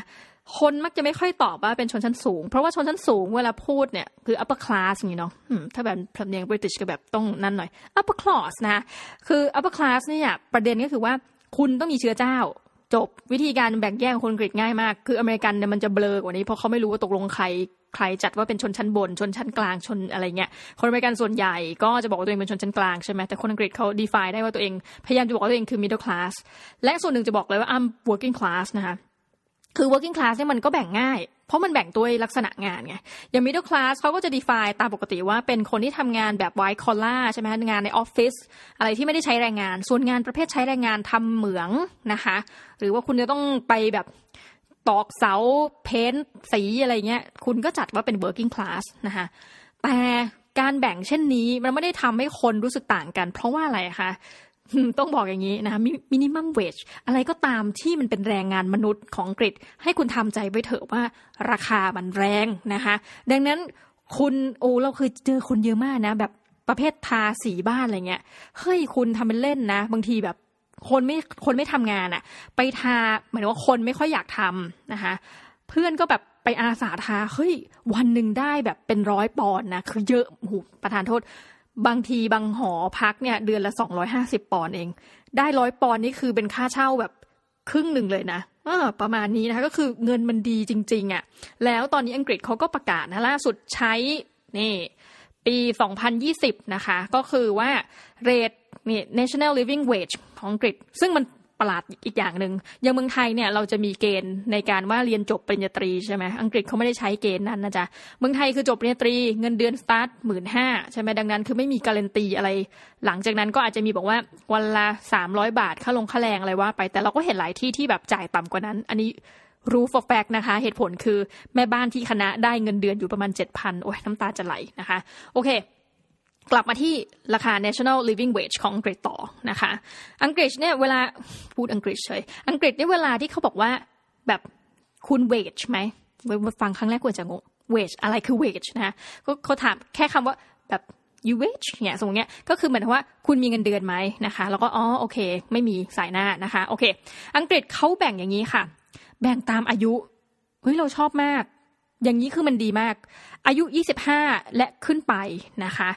คนมักจะไม่ค่อยตอบว่าเป็นชนชั้นสูง เพราะว่าชนชั้นสูงเวลาพูดเนี่ยคือ upper class อย่างนี้เนาะถ้าแบบพำเนียงบริติชก็แบบต้องนั่นหน่อย upper class นะคือ upper class เนี่ยประเด็นก็คือว่าคุณต้องมีเชื้อเจ้าจบวิธีการแบ่งแยกคนกรีกง่ายมากคืออเมริกันเนี่ยมันจะเบลอกว่านี้เพราะเขาไม่รู้ว่าตกลงใครใครจัดว่าเป็นชนชั้นบน ชนชั้นกลางชนอะไรเงี้ยคนอเมริกันส่วนใหญ่ก็จะบอกว่าตัวเองเป็นชนชั้นกลางใช่ไหมแต่คนอังกฤษเขา define ได้ว่าตัวเองพยายามจะบอกว่าตัวเองคือ middle class และส่วนหนึ่งจะบอกเลยว่า I'm working class นะคะคือ working class เนี่ยมันก็แบ่งง่าย เพราะมันแบ่งตัวลักษณะงานไงอย่าง middle class เขาก็จะ define ตามปกติว่าเป็นคนที่ทำงานแบบ white collar ใช่ไหมงานในออฟฟิศอะไรที่ไม่ได้ใช้แรงงาน ส่วนงานประเภทใช้แรงงานทำเหมืองนะคะ หรือว่าคุณจะต้องไปแบบตอกเสา เพ้นสีอะไรเงี้ย คุณก็จัดว่าเป็น working class นะคะแต่การแบ่งเช่นนี้มันไม่ได้ทำให้คนรู้สึกต่างกัน เพราะว่าอะไรคะต้องบอกอย่างนี้นะคะมินิมัมเวชอะไรก็ตามที่มันเป็นแรงงานมนุษย์ของอังกฤษ ให้คุณทำใจไว้เถอะว่าราคามันแรงนะคะดังนั้นคุณโอ้เราเคยเจอคนเยอะมากนะแบบประเภททาสีบ้านอะไรเงี้ยเฮ้ยคุณทำเป็นเล่นนะบางทีแบบคนไม่คนไม่ทำงานอะไปทาหมายถึงว่าคนไม่ค่อยอยากทำนะคะ เพื่อนก็แบบไปอาสาทาเฮ้ยวันหนึ่งได้แบบเป็นร้อยปอนนะคือเยอะหูประธานโทษบางที บางหอพักเนี่ย เดือนละสองร้อยห้าสิบปอนเอง ได้ร้อยปอนนี่คือเป็นค่าเช่าแบบครึ่งหนึ่งเลยนะออประมาณนี้นะคะ ก็คือเงินมันดีจริงๆอะ่ะ แล้วตอนนี้อังกฤษเขาก็ประกาศนะล่าสุดใช้ นี่ปี 2020 นะคะ ก็คือว่าเรทนี่ national living wage ของอังกฤษ ซึ่งมันประหลาดอีกอย่างหนึ่งอย่างเมืองไทยเนี่ยเราจะมีเกณฑ์ในการว่าเรียนจบปริญญาตรีใช่ไหมอังกฤษเขาไม่ได้ใช้เกณฑ์นั้นนะจ๊ะเมืองไทยคือจบปริญญาตรี เงินเดือนสตาร์ทหมื่นห้าใช่ไหมดังนั้น คือไม่มีการันตีอะไร หลังจากนั้นก็อาจจะมีบอกว่าวันละสามร้อยบาทค่าลงค่าแรงอะไรว่า ไปแต่เราก็เห็นหลายที่ที่แบบจ่ายต่ำกว่านั้นอันนี้รู้ฟอแฟกนะคะเหตุผลคือแม่บ้านที่คณะได้เงินเดือนอยู่ประมาณเจ็ดพันโอ้ยน้ำตาจะไหลนะคะโอเคกลับมาที่ราคา national living wage ของอังกฤษต่อนะคะ อังกฤษเนี่ยเวลาพูดอังกฤษเฉย อังกฤษเนี่ยเวลาที่เขาบอกว่าแบบคุณ wage ไหม ฟังครั้งแรกกวรจะงง wage อะไรคือ wage นะก็เขาถามแค่คำว่าแบบ you wage เนี่ยสมมติเนี้ยก็คือเหมือนว่าคุณมีเงินเดือนไหมนะคะ แล้วก็อ๋อโอเคไม่มีสายหน้านะคะโอเคอังกฤษเขาแบ่งอย่างนี้ค่ะ แบ่งตามอายุเฮ้ยเราชอบมาก อย่างนี้คือมันดีมาก อายุ 25 และขึ้นไปนะคะ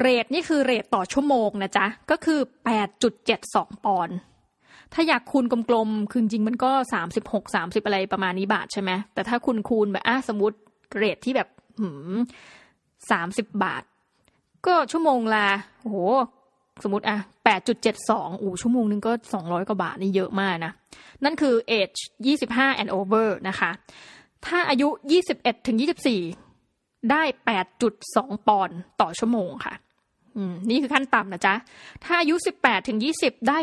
เรทนี่คือเรทต่อชั่วโมงนะจ๊ะ ก็คือ 8.72ปอนด์ถ้าอยากคูณกลมๆคือจริงมันก็ 36 30 อะไรประมาณนี้บาทใช่ไหมแต่ถ้าคุณคูณแบบอ่ะสมมติเรทที่แบบหืมสามสิบบาท ก็ชั่วโมงละโอ้โหสมมติอ่ะแปดจุดเจ็ดสองอู ชั่วโมงนึงก็สองร้อยกว่าบาทนี่เยอะมากนะ นั่นคือ age ยี่สิบห้า and over นะคะ ถ้าอายุยี่สิบเอ็ดถึงยี่สิบสี่ได้ 8.2ปอนด์ต่อชั่วโมงค่ะนี่คือขั้นต่ำนะจ๊ะ ถ้าอายุ 18ถึง20 ได้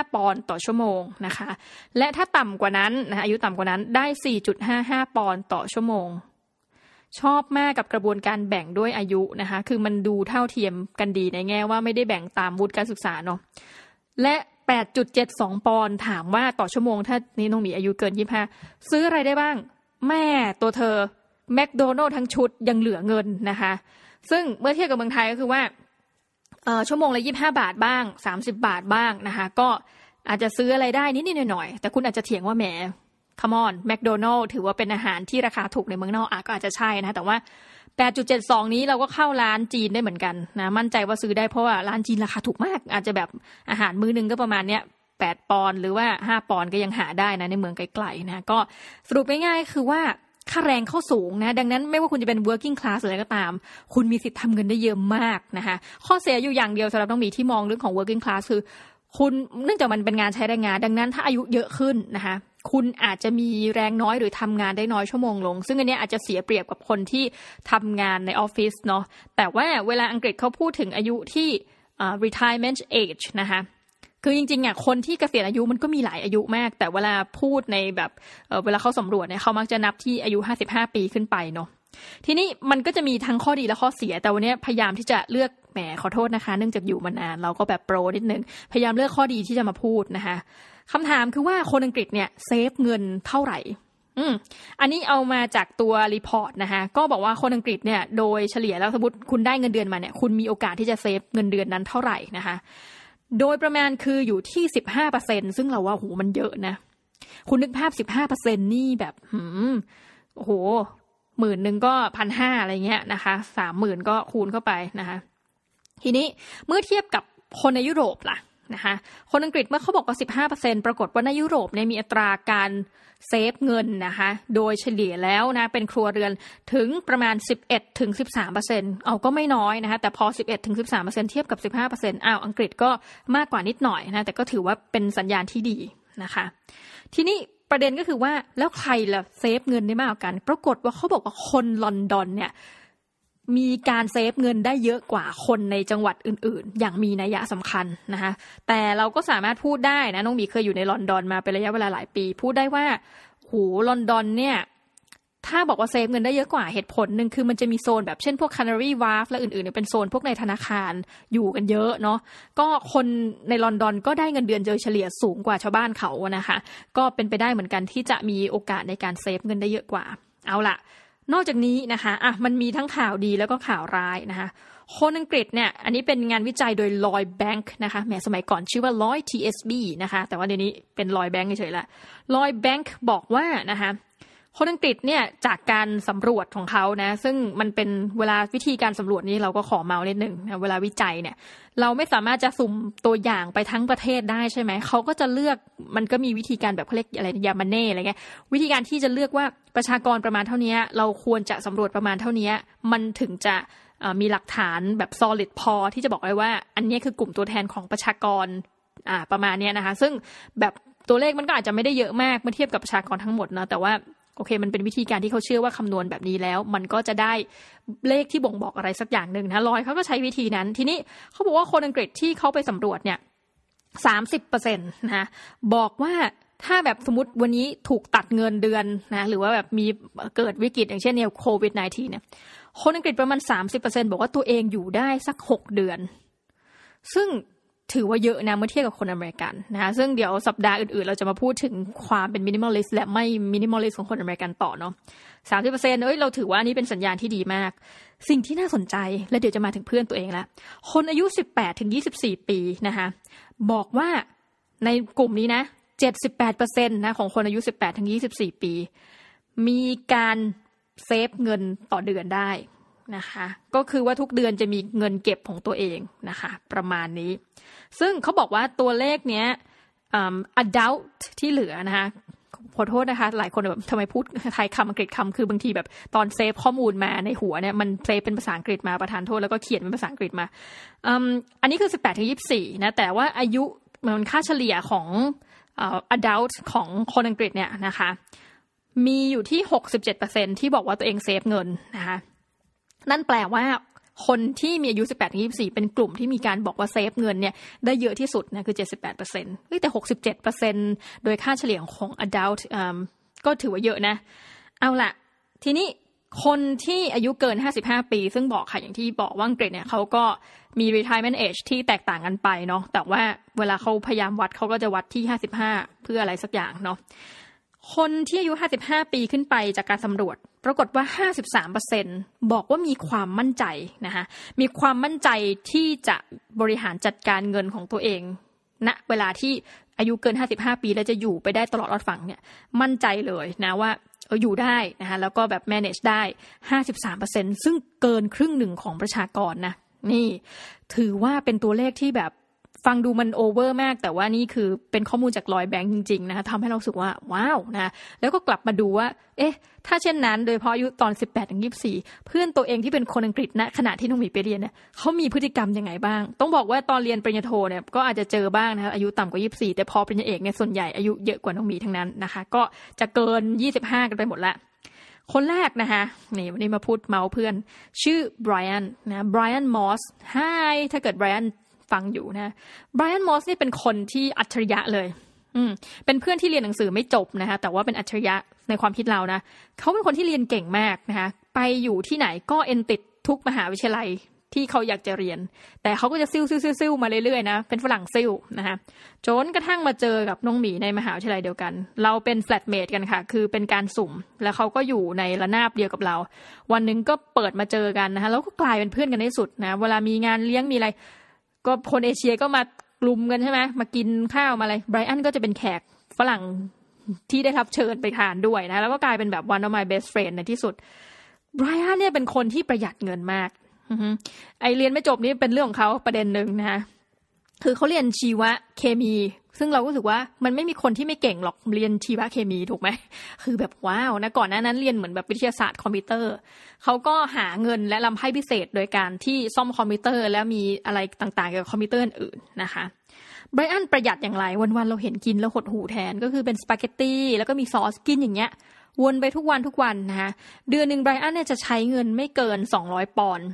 6.45ปอนด์ต่อชั่วโมงนะคะ และถ้าต่ำกว่านั้นนะอายุต่ำกว่านั้นได้4.55ปอนด์ต่อชั่วโมง ชอบมากกับกระบวนการแบ่งด้วยอายุนะคะ คือมันดูเท่าเทียมกันดีในแง่ว่าไม่ได้แบ่งตามวุฒิการศึกษาเนาะ และ8.72ปอนด์ถามว่าต่อชั่วโมง ถ้านี่น้องหมีอายุเกิน25ซื้ออะไรได้บ้าง แม่ตัวเธอแมคโดนัลด์ทั้งชุดยังเหลือเงินนะคะซึ่งเมื่อเทียบกับเมืองไทยก็คือว่า ชั่วโมงละยี่ห้าบาทบ้าง 30 บาทบ้างนะคะก็อาจจะซื้ออะไรได้นิดดหน่อยๆแต่คุณอาจจะเถียงว่าแหมคามอนแมคโดนัลด์ถือว่าเป็นอาหารที่ราคาถูกในเมืองนอกอาจก็อาจจะใช่นะ แต่ว่า 8.72 นี้เราก็เข้าร้านจีนได้เหมือนกันนะ มั่นใจว่าซื้อได้เพราะว่า ร้านจีนราคาถูกมาก อาจจะแบบอาหารมื้อนึงก็ประมาณเนี้ย8ปอนหรือว่า5ปอนก็ยังหาได้นะในเมืองไกลๆนะ ก็สรุปง่ายๆคือว่าค่าแรงเข้าสูงนะดังนั้นไม่ว่าคุณจะเป็น working class ออะไรก็ตาม คุณมีสิทธิ์ทำเงินได้เยอะมากนะคะ ข้อเสียอยู่อย่างเดียวสำหรับต้องมีที่มองเรื่องของ working class คือ คุณเนื่องจากมันเป็นงานใช้แรงงาน ดังนั้นถ้าอายุเยอะขึ้นนะคะคุณอาจจะมีแรงน้อยหรือทำงานได้น้อยชั่วโมงลง ซึ่งอันนี้อาจจะเสียเปรียบกับคนที่ทำงานในออฟฟิศเนาะแต่ว่าเวลาอังกฤษเขาพูดถึงอายุที่ retirement age นะคะคือจริง ๆอ่ะคนที่เกษียณอายุมันก็มีหลายอายุมาก แต่เวลาพูดในแบบเวลาเขาสำรวจเนี่ยเขามักจะนับที่อายุ55ปีขึ้นไปเนาะทีนี้มันก็จะมีทั้งข้อดีและข้อเสีย แต่วันนี้พยายามที่จะเลือกแหมขอโทษนะคะเนื่องจากอยู่มานานเราก็แบบโปรนิดนึงพยายามเลือกข้อดีที่จะมาพูดนะคะคำถามคือว่าคนอังกฤษเนี่ยเซฟเงินเท่าไหร่ อืมอันนี้เอามาจากตัวรีพอร์ตนะคะก็บอกว่าคนอังกฤษเนี่ยโดยเฉลี่ยแล้วสมมติคุณได้เงินเดือนมาเนี่ย คุณมีโอกาสที่จะเซฟเงินเดือนนั้นเท่าไหร่นะคะโดยประมาณคืออยู่ที่สิบห้าเปอร์เซ็นซึ่งเราว่าโหมันเยอะนะคุณนึกภาพสิบห้าเปอร์เซ็นนี่แบบ หืมโหหมื่นหนึ่งก็พันห้าอะไรเงี้ยนะคะสามหมื่นก็คูณเข้าไปนะคะ ทีนี้เมื่อเทียบกับคนในยุโรปล่ะนะคะคนอังกฤษเมื่อเขาบอกว่า 15%ปรากฏว่าในยุโรปเนี่ยมีอัตราการเซฟเงินนะคะโดยเฉลี่ยแล้วนะเป็นครัวเรือนถึงประมาณ 11ถึง13%เอาก็ไม่น้อยนะคะ แต่พอ 11ถึง13%เทียบกับ 15%อ้าวอังกฤษก็มากกว่านิดหน่อยนะ แต่ก็ถือว่าเป็นสัญญาณที่ดีนะคะ ทีนี้ประเด็นก็คือว่าแล้วใครล่ะเซฟเงินได้มากกว่ากัน ปรากฏว่าเขาบอกว่าคนลอนดอนเนี่ยมีการเซฟเงินได้เยอะกว่าคนในจังหวัดอื่นๆ อย่างมีนัยสำคัญนะคะ แต่เราก็สามารถพูดได้นะ น้องมีเคยอยู่ในลอนดอนมาเป็นระยะเวลาหลายปี พูดได้ว่า หู ลอนดอนเนี่ย ถ้าบอกว่าเซฟเงินได้เยอะกว่า เหตุผลหนึ่งคือมันจะมีโซนแบบเช่นพวก Canary w า a r f และอื่นๆเนี่ยเป็นโซนพวกในธนาคารอยู่กันเยอะเนาะ ก็คนในลอนดอนก็ได้เงินเดือนเจอเฉลี่ยสูงกว่าชาวบ้านเขานะคะ ก็เป็นไปได้เหมือนกันที่จะมีโอกาสในการเซฟเงินได้เยอะกว่า เอาละนอกจากนี้นะคะ อ่ะ มันมีทั้งข่าวดีแล้วก็ข่าวร้ายนะคะ คนอังกฤษเนี่ย อันนี้เป็นงานวิจัยโดยลอยแบงค์นะคะแหมสมัยก่อนชื่อว่าลอย TSB นะคะ แต่ว่าเดี๋ยวนี้เป็นลอยแบงค์เฉยๆละลอยแบงค์บอกว่านะคะคนอังกฤษเนี่ยจากการสำรวจของเขานะซึ่งมันเป็นเวลาวิธีการสำรวจนี้เราก็ขอเมาส์นหนึ่งนะเวลาวิจัยเนี่ยเราไม่สามารถจะสุ่มตัวอย่างไปทั้งประเทศได้ใช่ไหมเขาก็จะเลือกมันก็มีวิธีการแบบเขาเรียกอะไรยามันเน่อะไรเงี้ยวิธีการที่จะเลือกว่าประชากรประมาณเท่านี้เราควรจะสำรวจประมาณเท่านี้มันถึงจะมีหลักฐานแบบ solid พอที่จะบอกได้ว่าอันนี้คือกลุ่มตัวแทนของประชากรประมาณนี้นะคะซึ่งแบบตัวเลขมันก็อาจจะไม่ได้เยอะมากเมื่อเทียบกับประชากรทั้งหมดนะแต่ว่าโอเคมันเป็นวิธีการที่เขาเชื่อว่าคำนวณแบบนี้แล้วมันก็จะได้เลขที่บ่งบอกอะไรสักอย่างหนึ่งนะลอยเขาก็ใช้วิธีนั้นทีนี้ เขาบอกว่าคนอังกฤษที่เขาไปสำรวจเนี่ยสามสิบเปอร์เซ็นต์นะบอกว่าถ้าแบบสมมติวันนี้ถูกตัดเงินเดือนนะหรือว่าแบบมีเกิดวิกฤตอย่างเช่นเนี่ยโควิด -19 เนี่ยคนอังกฤษประมาณ30%บอกว่าตัวเองอยู่ได้สัก6เดือน ซึ่งถือว่าเยอะนะเมื่อเทียบกับคนอเมริกันนะคะซึ่งเดี๋ยวสัปดาห์อื่นๆ เราจะมาพูดถึงความเป็นมินิมอลลิสและไม่มินิมอลลิสของคนอเมริกันต่อเนาะสามสิบเปอร์เซ็นต์เอ้ยเราถือว่าอันนี้เป็นสัญญาณที่ดีมาก สิ่งที่น่าสนใจและเดี๋ยวจะมาถึงเพื่อนตัวเองละ คนอายุสิบแปดถึงยี่สิบสี่ปีนะคะบอกว่าในกลุ่มนี้นะเจ็ดสิบแปดเปอร์เซ็นต์นะของคนอายุสิบแปดถึงยี่สิบสี่ปี มีการเซฟเงินต่อเดือนได้นะคะก็คือว่าทุกเดือนจะมีเงินเก็บของตัวเองนะคะประมาณนี้ ซึ่งเขาบอกว่าตัวเลขเนี้ย adult ที่เหลือนะคะขอโทษนะคะ หลายคนแบบทำไมพูดไทยคำอังกฤษคำคือบางทีแบบตอนเซฟข้อมูลมาในหัวเนี่ยมันเซฟเป็นภาษาอังกฤษมาประทานโทษแล้วก็เขียนเป็นภาษาอังกฤษมาอันนี้คือ 18ถึง24นะแต่ว่าอายุ มันค่าเฉลี่ยของอ adult ของคนอังกฤษเนี่ยนะคะมีอยู่ที่ 67%ที่บอกว่าตัวเองเซฟเงินนะคะนั่นแปลว่าคนที่มีอายุ 18ถึง24 เป็นกลุ่มที่มีการบอกว่าเซฟเงินเนี่ยได้เยอะที่สุดนะคือ 78เปอร์เซ็นต์แต่ 67เปอร์เซ็นต์โดยค่าเฉลี่ยของ adult ก็ถือว่าเยอะนะ เอาละทีนี้คนที่อายุเกิน 55 ปี ซึ่งบอกค่ะอย่างที่บอกว่าอังกฤษเนี่ยเขาก็มี retirement age ที่แตกต่างกันไปเนาะ แต่ว่าเวลาเขาพยายามวัดเขาก็จะวัดที่ 55 เพื่ออะไรสักอย่างเนาะคนที่อายุ 55 ปีขึ้นไปจากการสำรวจปรากฏว่า 53%บอกว่ามีความมั่นใจนะคะมีความมั่นใจที่จะบริหารจัดการเงินของตัวเองณนะเวลาที่อายุเกิน 55 ปีแล้วจะอยู่ไปได้ตลอดรอดฝั่งเนี่ย มั่นใจเลยนะว่าเอออยู่ได้นะคะแล้วก็แบบ manage ได้ 53%ซึ่งเกินครึ่งหนึ่งของประชากรนะ นี่ถือว่าเป็นตัวเลขที่แบบฟังดูมันโอเวอร์มากแต่ว่านี่คือเป็นข้อมูลจากลอยแบงค์จริงๆนะคะทำให้เราสึกว่าว้าวนะแล้วก็กลับมาดูว่า เอ๊ะ ถ้าเช่นนั้น โดยเพราะอายุตอน 18ถึง24 เพื่อนตัวเองที่เป็นคนอังกฤษณนะขณะที่น้องหมีไปเรียนเนี่ยเขามีพฤติกรรมยังไงบ้าง ต้องบอกว่าตอนเรียนปริญญาโทเนี่ยก็อาจจะเจอบ้างนะคะอายุต่ำกว่า 24 แต่พอปริญญาเอกเนี่ยส่วนใหญ่อายุเยอะกว่าน้องหมีทั้งนั้นนะคะก็จะเกิน 25 กันไปหมดละคนแรกนะคะนี่วันนี้มาพูดเมาเพื่อน ชื่อไบรอันนะไบรอันมอสไฮถ้าเกิดไบรอันังอยู่นะไบรอันมอสนี่เป็นคนที่อัจฉริยะเลยอืมเป็นเพื่อนที่เรียนหนังสือไม่จบนะคะ แต่ว่าเป็นอัจฉริยะในความคิดเรานะเขาเป็นคนที่เรียนเก่งมากนะคะ ไปอยู่ที่ไหนก็เอ็นติดทุกมหาวิทยาลัย ที่เขาอยากจะเรียน แต่เขาก็จะซิ่วซิ่วซิ่วซิ่วมาเรื่อยๆ นะ เป็นฝรั่งซิ่วนะคะจนกระทั่งมาเจอกับน้องหมีในมหาวิทยาลัยเดียวกัน เราเป็นแฟลตเมดกันค่ะ คือเป็นการสุ่ม แล้วเขาก็อยู่ในระนาบเดียวกับเรา วันหนึ่งก็เปิดมาเจอกันนะคะแล้วก็กลายเป็นเพื่อนกันในสุดนะ เวลามีงานเลี้ยงมีอะไรก็คนเอเชียก็มากลุ่มกันใช่ไหมมากินข้าวมาอะไรไบรอันก็จะเป็นแขกฝรั่งที่ได้รับเชิญไปทานด้วยนะ แล้วก็กลายเป็นแบบ one of my best friend ในที่สุดไบรอันเนี่ยเป็นคนที่ประหยัดเงินมากไอเรียนไม่จบนี่เป็นเรื่องของเขาประเด็นหนึ่งนะคะคือเขาเรียนชีวะเคมีซึ่งเราก็รู้สึกว่ามันไม่มีคนที่ไม่เก่งหรอกเรียนชีวเคมีถูกไหมคือแบบว้าวนะก่อนหน้านั้นเรียนเหมือนแบบวิทยาศาสตร์คอมพิวเตอร์เขาก็หาเงินและลำไพ่พิเศษโดยการที่ซ่อมคอมพิวเตอร์แล้วมีอะไรต่างๆกับคอมพิวเตอร์อื่นนะคะไบรอันประหยัดอย่างไร วัน ๆเราเห็นกินแล้วหดหูแทนก็คือเป็นสปาเกตตี้แล้วก็มีซอสกินอย่างเงี้ย วนไปทุกวันทุกวันนะคะเดือนหนึ่งไบรอันเนี่ยจะใช้เงินไม่เกินสองร้อยปอนด์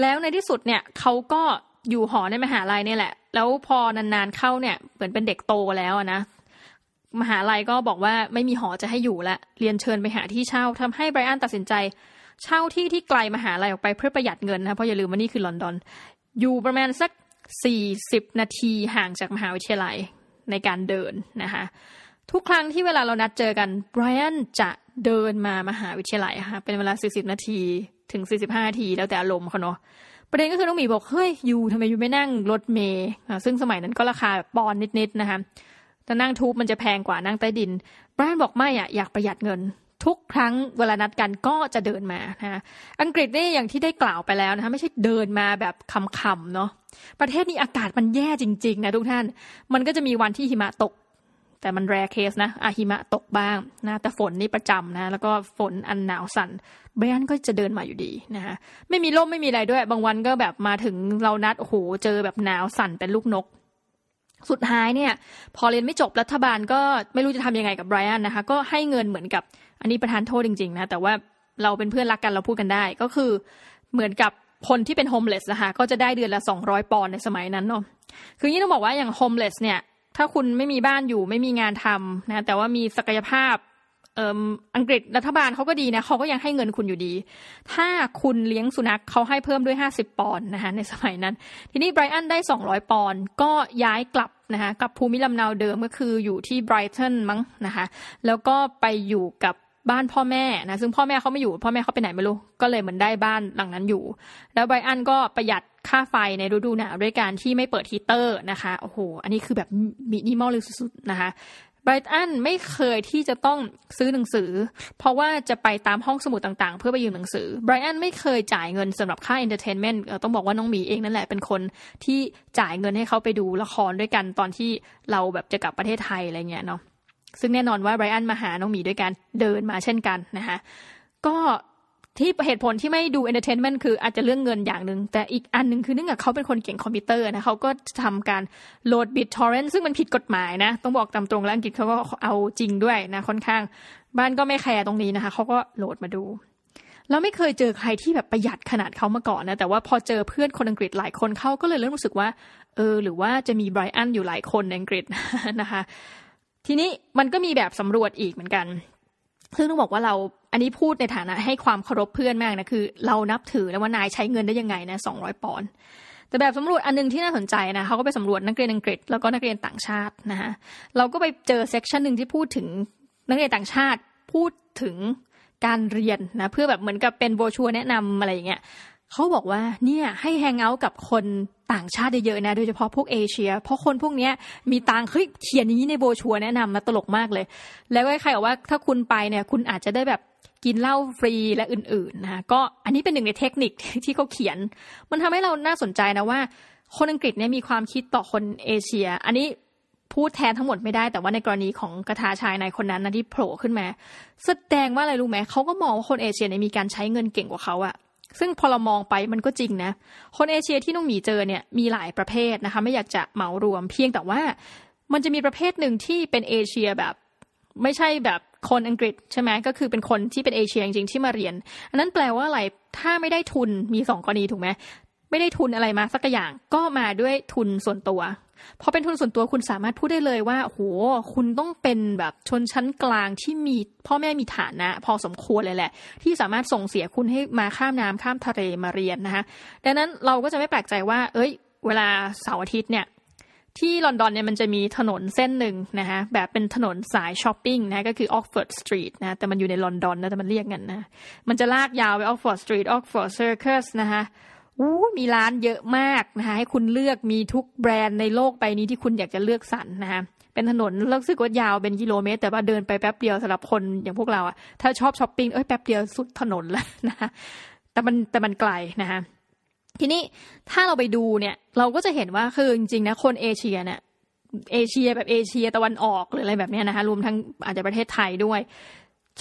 แล้วในที่สุดเนี่ยเขาก็อยู่หอในมหาลัยเนี่ยแหละ แล้วพอนานๆเข้าเนี่ย เหมือนเป็นเด็กโตแล้วนะ มหาลัยก็บอกว่าไม่มีหอจะให้อยู่ละเรียนเชิญไปหาที่เช่าทำให้ไบรอันตัดสินใจ เช่าที่ที่ไกลมหาลัยออกไปเพื่อประหยัดเงินนะ เพราะอย่าลืมว่านี่คือลอนดอน อยู่ประมาณสักสี่สิบนาทีห่างจากมหาวิทยาลัยในการเดินนะคะ ทุกครั้งที่เวลาเรานัดเจอกันไบรอันจะเดินมามหาวิทยาลัยค่ะ เป็นเวลา40นาทีถึง45นาทีแล้วแต่อารมณ์เขาเนาะประเด็นก็คือน้องหมีบอก เฮ้ยยูทำไมยูไม่นั่งรถเมย์ซึ่งสมัยนั้นก็ราคาปอนนิดๆนะคะจะนั่งทูบมันจะแพงกว่านั่งใต้ดินไบรอันบอกไม่อ่ะอยากประหยัดเงิน ทุกครั้งเวลานัดกันก็จะเดินมานะอังกฤษนี่อย่างที่ได้กล่าวไปแล้วนะคะไม่ใช่เดินมาแบบคำๆเนาะประเทศนี้อากาศมันแย่จริงๆนะทุกท่านมันก็จะมีวันที่หิมะตกแต่มันแรเคสนะอาหิมะตกบ้างนะแต่ฝนนี่ประจำนะ แล้วก็ฝนอันหนาวสัน่นแบรนดนก็จะเดินมาอยู่ดีนะคะไม่มีร่มไม่มีอะไรด้วย บางวันก็แบบมาถึงเรานัด โอ้โห เจอแบบหนาวสั่นเป็นลูกนก สุดท้ายเนี่ย พอเรียนไม่จบรัฐบาลก็ไม่รู้จะทำยังไงกับไบรอันนะคะ ก็ให้เงินเหมือนกับอันนี้ประธานโทษจริงๆนะ แต่ว่าเราเป็นเพื่อนรักกันเราพูดกันได้ ก็คือ เหมือนกับคนที่เป็นโฮมเลสนะคะก็จะได้เดือนละ200ปอนด์ในสมัยนั้นเนาะ คือนี่ต้องบอกว่าอย่างโฮมเลสเนี่ยถ้าคุณไม่มีบ้านอยู่ไม่มีงานทำนะแต่ว่ามีศักยภาพอังกฤษรัฐบาลเขาก็ดีนะเขาก็ยังให้เงินคุณอยู่ดี ถ้าคุณเลี้ยงสุนัขเขาให้เพิ่มด้วย 50 ปอนด์นะคะในสมัยนั้น ทีนี้ไบรอันได้200 ปอนด์ก็ย้ายกลับนะคะกลับภูมิลำเนาเดิมก็คืออยู่ที่ไบรตันมั้งนะคะแล้วก็ไปอยู่กับบ้านพ่อแม่นะซึ่งพ่อแม่เขาไม่อยู่พ่อแม่เขาไปไหนไม่รู้ก็เลยเหมือนได้บ้านหลังนั้นอยู่แล้วไบรอันก็ประหยัดค่าไฟในฤดูหนาวด้วยการที่ไม่เปิดฮีเตอร์นะคะโอ้โหอันนี้คือแบบมินิมอลเลยสุดๆนะคะไบรตันไม่เคยที่จะต้องซื้อหนังสือ เพราะว่าจะไปตามห้องสมุดต่างๆเพื่อไปยืมหนังสือไบรตัน ไม่เคยจ่ายเงินสำหรับค่าเอนเตอร์เทนเมนต์ต้องบอกว่าน้องหมีเองนั่นแหละเป็นคนที่จ่ายเงินให้เขาไปดูละครด้วยกันตอนที่เราแบบจะกลับประเทศไทยอะไรเงี้ยเนาะซึ่งแน่นอนว่าไบรอันมาหาน้องหมีด้วยการเดินมาเช่นกันนะคะก็ที่เหตุผลที่ไม่ดูเอนเตอร์เทนเมนต์คืออาจจะเรื่องเงินอย่างหนึ่ง แต่อีกอันนึงคือเนื่องจากเขาเป็นคนเก่งคอมพิวเตอร์นะเขาก็ทำการโหลดตทอร์เรนต์ซึ่งมันผิดกฎหมายนะ ต้องบอกตามตรงแล้วอังกฤษเขาก็เอาจริงด้วยนะค่อนข้างบ้านก็ไม่แคร์ตรงนี้นะคะเขาก็โหลดมาดูแล้วไม่เคยเจอใครที่แบบประหยัดขนาดเขามาก่อนนะแต่ว่าพอเจอเพื่อนคนอังกฤษหลายคนเขาก็เลยเริ่มรู้สึกว่าเออหรือว่าจะมีไบรอันอยู่หลายคนในอังกฤษนะคะทีนี้มันก็มีแบบสำรวจอีกเหมือนกันซึ่งต้องบอกว่าเราอันนี้พูดในฐานะ ให้ความเคารพเพื่อนมากนะคือ เรานับถือแล้วว่านายใช้เงินได้ยังไงนะสองร้อยปอนด์แต่แบบสำรวจอันนึงที่น่าสนใจนะเขาก็ไปสำรวจนักเรียนอังกฤษแล้วก็นักเรียนต่างชาตินะคะเราก็ไปเจอเซกชันหนึ่งที่พูดถึงนักเรียนต่างชาติพูดถึงการเรียนนะเพื่อแบบเหมือนกับเป็นโบชัวแนะนำอะไรอย่างเงี้ยเขาบอกว่าเนี่ยให้แฮงเอาท์กับคนต่างชาติเยอะๆนะ โดยเฉพาะพวกเอเชียเพราะคนพวกเนี้ยมีตังค์เฮ้ยเขียนนี้ในโบชัวแนะนำมาตลกมากเลย แล้วใครบอกว่าถ้าคุณไปเนี่ย คุณอาจจะได้แบบกินเหล้าฟรีและอื่นๆนะก็อันนี้เป็นหนึ่งในเทคนิคที่เขาเขียน มันทำให้เราน่าสนใจนะว่าคนอังกฤษเนี่ยมีความคิดต่อคนเอเชีย อันนี้พูดแทนทั้งหมดไม่ได้แต่ว่าในกรณีของกระทาชายนายคนนั้นนะที่โผล่ขึ้นมาแสดงว่าอะไรรู้ไหมเขาก็มองว่าคนเอเชียเนี่ยมีการใช้เงินเก่งกว่าเขาอะซึ่งพอเรามองไปมันก็จริงนะ คนเอเชียที่น้องหมีเจอเนี่ยมีหลายประเภทนะคะไม่อยากจะเหมารวมเพียงแต่ว่ามันจะมีประเภทหนึ่งที่เป็นเอเชียแบบ ไม่ใช่แบบคนอังกฤษใช่ไหมก็คือเป็นคนที่เป็นเอเชียจริงๆที่มาเรียน อันนั้นแปลว่าอะไรถ้าไม่ได้ทุนมีสองกรณีถูกไหมไม่ได้ทุนอะไรมาสักอย่าง ก็มาด้วยทุนส่วนตัว พอเป็นทุนส่วนตัวคุณสามารถพูดได้เลยว่าโหคุณต้องเป็นแบบชนชั้นกลางที่มีพ่อแม่มีฐานะพอสมควรเลยแหละ ที่สามารถส่งเสียคุณให้มาข้ามน้ำข้ามทะเลมาเรียนนะคะ ดังนั้นเราก็จะไม่แปลกใจว่า เอ้ย เวลาเสาร์อาทิตย์เนี่ยที่ลอนดอนเนี่ยมันจะมีถนนเส้นหนึ่งนะคะแบบเป็นถนนสายช้อปปิ้งนะก็คือออกฟอร์ดสตรีทนะ แต่มันอยู่ในลอนดอนนะแต่มันเรียกกันนะมันจะลากยาวไปออกฟอร์ดสตรีทออกฟอร์ดเซอร์เคิสนะคะมีร้านเยอะมากนะคะ ให้คุณเลือกมีทุกแบรนด์ในโลกใบนี้ที่คุณอยากจะเลือกสรรนะคะเป็นถนนเลิกซื้อก็ยาวเป็นกิโลเมตร แต่ว่าเดินไปแป๊บเดียวสำหรับคนอย่างพวกเราอะถ้าชอบช้อปปิ้งเอ้ยแป๊บเดียวสุดถนนแล้วนะคะแต่มันแต่มันไกลนะคะทีนี้ถ้าเราไปดูเนี่ย เราก็จะเห็นว่าคือจริงๆนะคนเอเชียเนี่ยเอเชียแบบเอเชียตะวันออก หรืออะไรแบบนี้นะคะรวมทั้งอาจจะประเทศไทยด้วย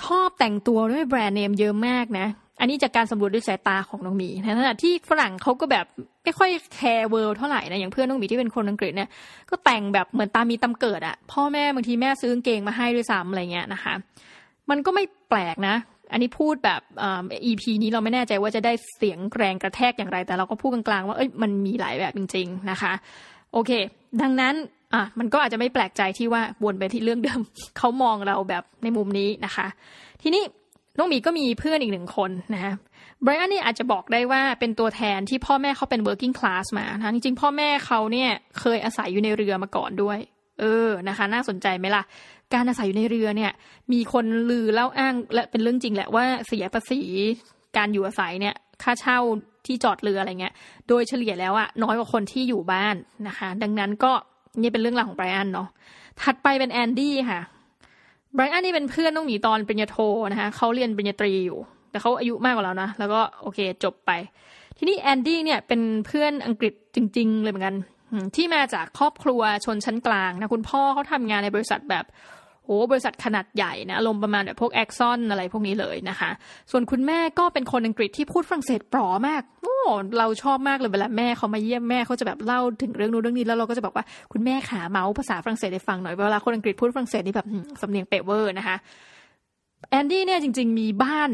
ชอบแต่งตัวด้วยแบรนด์เนมเยอะมากนะอันนี้จากการสำรวจด้วยสายตาของน้องหมีในขณะที่ฝรั่งเขาก็แบบไม่ค่อยแคร์เวิลด์เท่าไหร่นะ อย่างเพื่อนน้องหมีที่เป็นคนอังกฤษเนี่ย ก็แต่งแบบเหมือนตามีตำเกิดอะพ่อแม่บางทีแม่ซื้องเกงมาให้ด้วยซ้ำอะไรเงี้ยนะคะ มันก็ไม่แปลกนะ อันนี้พูดแบบอีพีนี้เราไม่แน่ใจว่าจะได้เสียงแรงกระแทกอย่างไร แต่เราก็พูดกลาง ๆ ว่าเอ้ยมันมีหลายแบบจริง ๆนะคะ โอเค ดังนั้นอ่ะมันก็อาจจะไม่แปลกใจที่ว่าวนไปที่เรื่องเดิมเขามองเราแบบในมุมนี้นะคะ ทีนี้น้องมีก็มีเพื่อนอีกหนึ่งคนนะฮะ ไบรอันนี่อาจจะบอกได้ว่าเป็นตัวแทนที่พ่อแม่เขาเป็น working class มานะจริงๆ พ่อแม่เขาเนี่ยเคยอาศัยอยู่ในเรือมาก่อนด้วย เออ นะคะ น่าสนใจไหมล่ะ การอาศัยอยู่ในเรือเนี่ย มีคนลือเล่าอ้างและเป็นเรื่องจริงแหละว่าเสียภาษีการอยู่อาศัยเนี่ย ค่าเช่าที่จอดเรืออะไรเงี้ย โดยเฉลี่ยแล้วอะน้อยกว่าคนที่อยู่บ้านนะคะ ดังนั้นก็นี่เป็นเรื่องราวของไบรอันเนาะ ถัดไปเป็นแอนดี้ค่ะบรอันนี่เป็นเพื่อนน้องหมีตอนปริญญาโทนะคะเขาเรียนปริญญาตรีอยู่ แต่เขาอายุมากกว่าเรานะ แล้วก็โอเคจบไป ทีนี้แอนดี้เนี่ยเป็นเพื่อนอังกฤษจริง ๆ เลยเหมือนกันที่มาจากครอบครัวชนชั้นกลางนะคุณพ่อเขาทำงานในบริษัทแบบโอ้บริษัทขนาดใหญ่นะลมประมาณแบบพวกแอคซอนอะไรพวกนี้เลยนะคะ ส่วนคุณแม่ก็เป็นคนอังกฤษที่พูดฝรั่งเศสปลอมากโอ้เราชอบมากเลยเวลาแม่เขามาเยี่ยม แม่เขาจะแบบเล่าถึงเรื่องนู้นเรื่องนี้ แล้วเราก็จะบอกว่าคุณแม่ขาเมาส์ภาษาฝรั่งเศสได้ฟังหน่อยเวลาคนอังกฤษพูดฝรั่งเศสนี่แบบสำเนียงเป๊ะเวอร์นะคะแอนดี้เนี่ยจริงๆมีบ้าน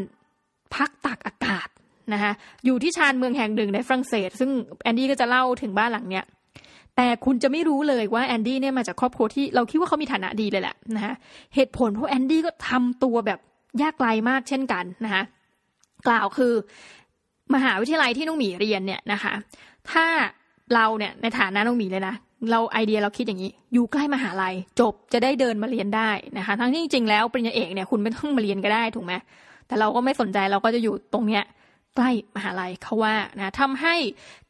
พักตากอากาศนะคะอยู่ที่ชานเมืองแห่งหนึ่งในฝรั่งเศส ซึ่งแอนดี้ก็จะเล่าถึงบ้านหลังเนี้ยแต่คุณจะไม่รู้เลยว่าแอนดี้เนี่ยมาจากครอบครัวที่เราคิดว่าเขามีฐานะดีเลยแหละนะคะเหตุผลเพราะแอนดี้ก็ทำตัวแบบยากไกลมากเช่นกันนะคะกล่าวคือมหาวิทยาลัยที่น้องหมีเรียนเนี่ยนะคะถ้าเราเนี่ยในฐานะน้องหมีเลยนะเราไอเดียเราคิดอย่างนี้ อยู่ใกล้มหาลัย จบจะได้เดินมาเรียนได้นะคะทั้งที่จริงๆแล้วปริญญาเอกเนี่ยคุณไม่ต้องมาเรียนก็ได้ถูกไหมแต่เราก็ไม่สนใจเราก็จะอยู่ตรงเนี้ยใกล้มหาลัยเขาว่านะทำให้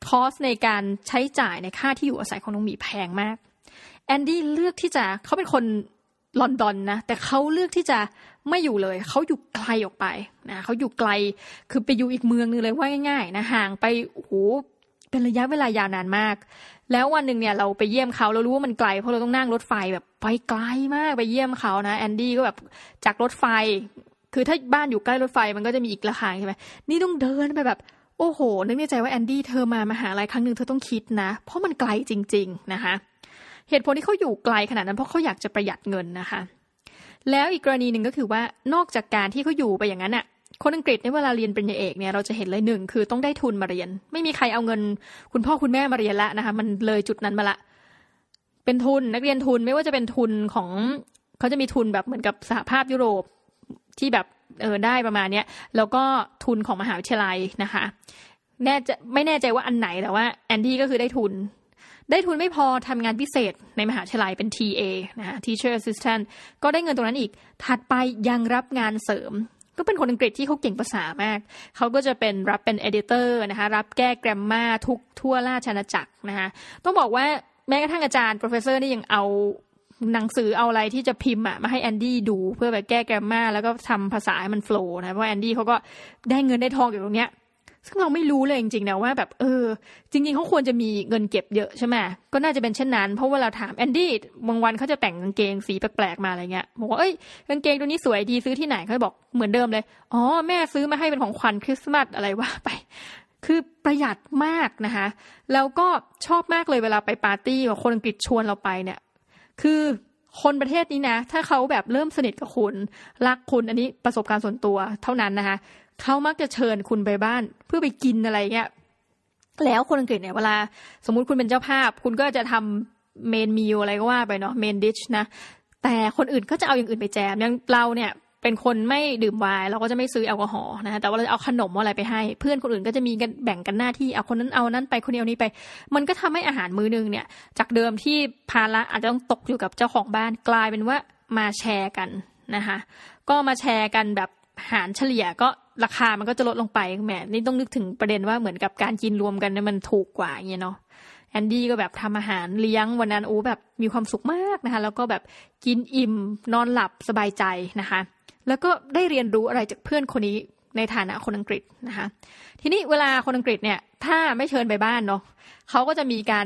คอสในการใช้จ่ายในค่าที่อยู่อาศัยของน้องหมีแพงมากแอนดี้เลือกที่จะเขาเป็นคนลอนดอนนะแต่เขาเลือกที่จะไม่อยู่เลยเขาอยู่ไกลออกไปนะเขาอยู่ไกลคือไปอยู่อีกเมืองนึงเลยว่าง่ายๆนะห่างไปโอ้โหเป็นระยะเวลายาวนานมาก แล้ววันหนึ่งเนี่ยเราไปเยี่ยมเขาเรารู้ว่ามันไกลเพราะเราต้องนั่งรถไฟแบบไปไกลมากไปเยี่ยมเขานะแอนดี้ก็แบบจากรถไฟคือถ้าบ้านอยู่ใกล้รถไฟมันก็จะมีอีกระหาใช่ไหมนี่ต้องเดินไปแบบ โอ้โหนึกในใจว่าแอนดี้เธอมามาหาอะไรครั้งหนึ่งเธอต้องคิดนะ เพราะมันไกลจริง ๆนะคะ เหตุผลที่เขาอยู่ไกลขนาดนั้นเพราะเขาอยากจะประหยัดเงินนะคะ แล้วอีกกรณีหนึ่งก็คือว่านอกจากการที่เขาอยู่ไปอย่างนั้นอะคนอังกฤษในเวลาเรียนปริญญาเอกเนี่ยเราจะเห็นเลยหนึ่งคือต้องได้ทุนมาเรียน ไม่มีใครเอาเงิน คุณพ่อคุณแม่มาเรียนละนะคะ มันเลยจุดนั้นมาละ เป็นทุนนักเรียนทุนไม่ว่าจะเป็นทุนของเขาจะมีทุนแบบเหมือนกับสหภาพยุโรปที่แบบเออได้ประมาณเนี้ยแล้วก็ทุนของมหาวิทยาลัยนะคะแน่จะไม่แน่ใจว่าอันไหน แต่ว่าแอนดี้ก็คือได้ทุน ได้ทุนไม่พอทำงานพิเศษในมหาวิทยาลัยเป็น TA นะะ Teacher Assistant ก็ได้เงินตรงนั้นอีกถัดไปยังรับงานเสริม ก็เป็นคนอังกฤษที่เขาเก่งภาษามาก เขาก็จะเป็นรับเป็น Editor นะคะรับแก้แกรมมาทุกทั่วราชอาณาจักรนะคะต้องบอกว่าแม้กระทั่งอาจารย์ professor นี่ยังเอาหนังสือเอาอะไรที่จะพิมพ์อะมาให้แอนดี้ดูเพื่อแบบแก้แกรมมาแล้วก็ทำภาษาให้มันโฟล์นะเพราะแอนดี้เขาก็ได้เงินได้ทองอยู่ตรงเนี้ย ซึ่งเราไม่รู้เลยจริงๆนะว่าแบบ เออ จริง ๆ เขาควรจะมีเงินเก็บเยอะใช่ไหม ก็น่าจะเป็นเช่นนั้น เพราะว่าเราถามแอนดี้บางวันเขาจะแต่งกางเกงสีแปลกๆมาอะไรเงี้ยบอกว่าเอ้ยกางเกงตัวนี้สวยดีซื้อที่ไหนเขาบอกเหมือนเดิมเลยอ๋อแม่ซื้อมาให้เป็นของขวัญคริสต์มาสอะไรว่าไป คือประหยัดมากนะคะแล้วก็ชอบมากเลยเวลาไปปาร์ตี้บคนอังกฤษชวนเราไปเนี่ยคือคนประเทศนี้นะ ถ้าเขาแบบเริ่มสนิทกับคุณรักคุณ อันนี้ประสบการณ์ส่วนตัวเท่านั้นนะคะเขามักจะเชิญคุณไปบ้านเพื่อไปกินอะไรเงี้ยแล้วคนอังกฤษเนี่ยเวลา สมมุติคุณเป็นเจ้าภาพ คุณก็จะทำเมนมิวอะไรก็ว่าไปเนาะเมนดิชนะ แต่คนอื่นก็จะเอาอย่างอื่นไปแจม อย่างเราเนี่ยเป็นคนไม่ดื่มไวน์เราก็จะไม่ซื้อแอลกอฮอล์นะคะแต่ว่าเราเอาขนมอะไรไปให้เพื่อนคนอื่นก็จะมีกันแบ่งกันหน้าที่เอาคนนั้นเอานั้นไปคนนี้เอานี้ไป มันก็ทำให้อาหารมื้อนึงเนี่ย จากเดิมที่ภาระอาจจะต้องตกอยู่กับเจ้าของบ้านกลายเป็นว่ามาแชร์กันนะคะ ก็มาแชร์กันแบบหารเฉลี่ยก็ราคามันก็จะลดลงไปแหมนี่ต้องนึกถึงประเด็นว่าเหมือนกับการกินรวมกันเนี่ยมันถูกกว่าเงี้ยเนาะแอนดี้ก็แบบทำอาหารเลี้ยงวันนั้นโอ้แบบมีความสุขมากนะคะแล้วก็แบบกินอิ่มนอนหลับสบายใจนะคะแล้วก็ได้เรียนรู้อะไรจากเพื่อนคนนี้ในฐานะคนอังกฤษนะคะ ทีนี้เวลาคนอังกฤษเนี่ย ถ้าไม่เชิญไปบ้านเนาะเขาก็จะมีการ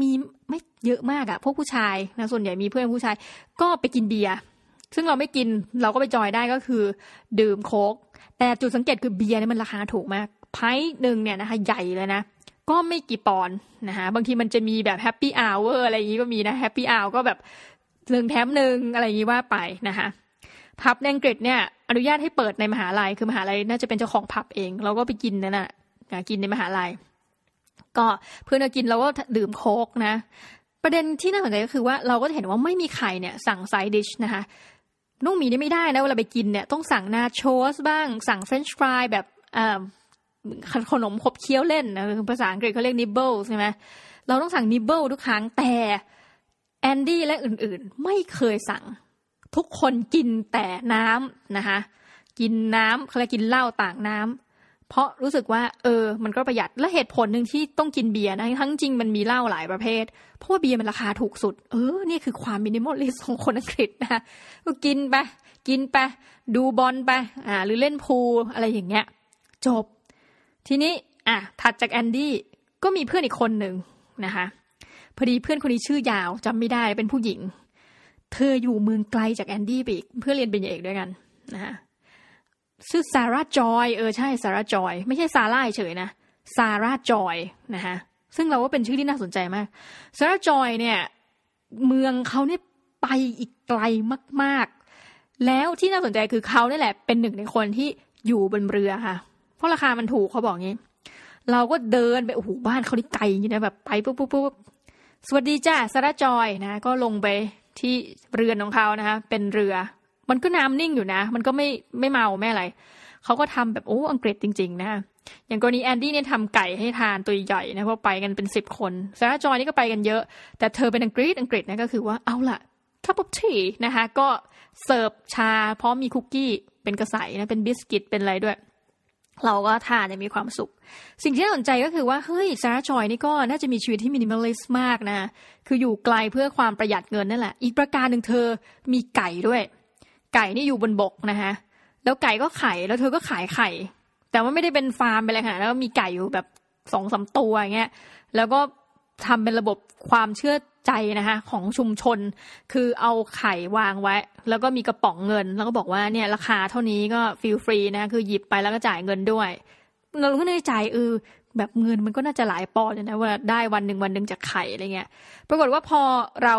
มีไม่เยอะมากอะพวกผู้ชายนะส่วนใหญ่มีเพื่อนผู้ชายก็ไปกินเบียร์ซึ่งเราไม่กินเราก็ไปจอยได้ก็คือดื่มโค้กแต่จุดสังเกตคือเบียร์เนี่ยมันราคาถูกมากไพ่หนึ่งเนี่ยนะคะ ใหญ่เลยนะ ก็ไม่กี่ปอนนะคะบางทีมันจะมีแบบแฮปปี้อาวเวอร์อะไรอย่างนี้ก็มีนะแฮปปี้อาวก็แบบเลึ่งแถมหนึ่งอะไรอย่างนี้ว่าไปนะคะผับในอังกฤษเนี่ยอนุญาตให้เปิดในมหาลัย คือมหาลัยน่าจะเป็นเจ้าของผับเอง เราก็ไปกินนั่นแหละกินในมหาลัยก็เพื่อนกินเราก็ดื่มโค้กนะ ประเด็นที่น่าสนใจก็คือว่าเราก็เห็นว่าไม่มีใครเนี่ย สั่งไซดิชนะคะนุ่งมีได้ไม่ได้นะเวลาไปกินเนี่ยต้องสั่งนาโชสบ้าง สั่งเฟรนช์ฟรายแบบขนมขบเคี้ยวเล่นนะภาษาอังกฤษเขาเรียกนิบเบิลใช่ไหมเราต้องสั่งนิบเบิลทุกครั้งแต่แอนดี้และอื่น ๆ ไม่เคยสั่งทุกคนกินแต่น้ำนะคะกินน้ำเครยกินเหล้าต่างน้ำ เพราะรู้สึกว่า เออมันก็ประหยัดและเหตุผลหนึ่งที่ต้องกินเบียร์นะทั้งจริงมันมีเหล้าหลายประเภท เพราะว่าเบียร์มันราคาถูกสุดเออ นี่คือความมินิมอลลิสของคนอังกฤษนะคะก็กินไปกินไปดูบอลไปอ่า หรือเล่นพูลอะไรอย่างเงี้ยจบ ทีนี้อ่ะถัดจากแอนดี้ก็มีเพื่อนอีกคนหนึ่งนะคะ พอดีเพื่อนคนนี้ชื่อยาวจำไม่ได้เป็นผู้หญิงเธออยู่เมืองไกลจากแอนดี้ไปอีกเพื่อเรียนเป็นเอกด้วยกันนะคะชื่อซาร่าจอยเออใช่ซาร่าจอย ไม่ใช่ซาร่าเฉยนะซาร่าจอยนะคะซึ่งเราว่าเป็นชื่อที่น่าสนใจมากซาร่าจอยเนี่ย เมืองเขาเนี่ยไปอีกไกลมากๆ แล้วที่น่าสนใจคือเขาเนี่ยแหละเป็นหนึ่งในคนที่อยู่บนเรือค่ะเพราะราคามันถูกเขาบอกงี้ เราก็เดินไปโอ้โหบ้านเขาที่ไกลอย่างนี้นะแบบไปปุ๊บปุ๊บปุ๊บสวัสดีจ้าซาร่าจอยนะ ก็ลงไปที่เรือนของเขานะคะเป็นเรือ มันก็น้ำนิ่งอยู่นะ มันก็ไม่ไม่เมา ไม่อะไรเขาก็ทำแบบโอ้อังกฤษจริงๆนะคะอย่างกรณีแอนดี้เนี่ยทำไก่ให้ทานตัวใหญ่นะเพราะไปกันเป็นสิบคนซาร่าจอยนี่ก็ไปกันเยอะแต่เธอเป็นอังกฤษอังกฤษนะก็คือว่าเอาล่ะค u p of t นะคะ ก็เสิร์ฟชาพร้อมมีคุกกี้เป็นกระใสนะเป็นบิสกิตเป็นอะไรด้วยเราก็ทานจะมีความสุข สิ่งที่น่าสนใจก็คือว่า เฮ้ยซาร่าจอยนี่ก็น่าจะมีชีวิตที่มินิมอลิสต์มากนะ คืออยู่ไกลเพื่อความประหยัดเงินนั่นแหละ อีกประการหนึ่งเธอมีไก่ด้วย ไก่นี่อยู่บนบกนะคะแล้วไก่ก็ไข่ แล้วเธอก็ขายไข่ แต่ว่าไม่ได้เป็นฟาร์มไปเลยค่ะ แล้วมีไก่อยู่แบบสองสาตัวอย่างเงี้ย แล้วก็ทำเป็นระบบความเชื่อใจนะคะของชุมชนคือเอาไข่วางไว้ แล้วก็มีกระป๋องเงิน แล้วก็บอกว่าเนี่ยราคาเท่านี้ก็ฟิลฟรีนะ คือหยิบไปแล้วก็จ่ายเงินด้วยเราก็ในใจเออแบบเงินมันก็น่าจะหลายปอนด์นะว่าได้วันหนึ่งวันหนึ่งจากไข่อะไรเงี้ยปรากฏว่าพอเรา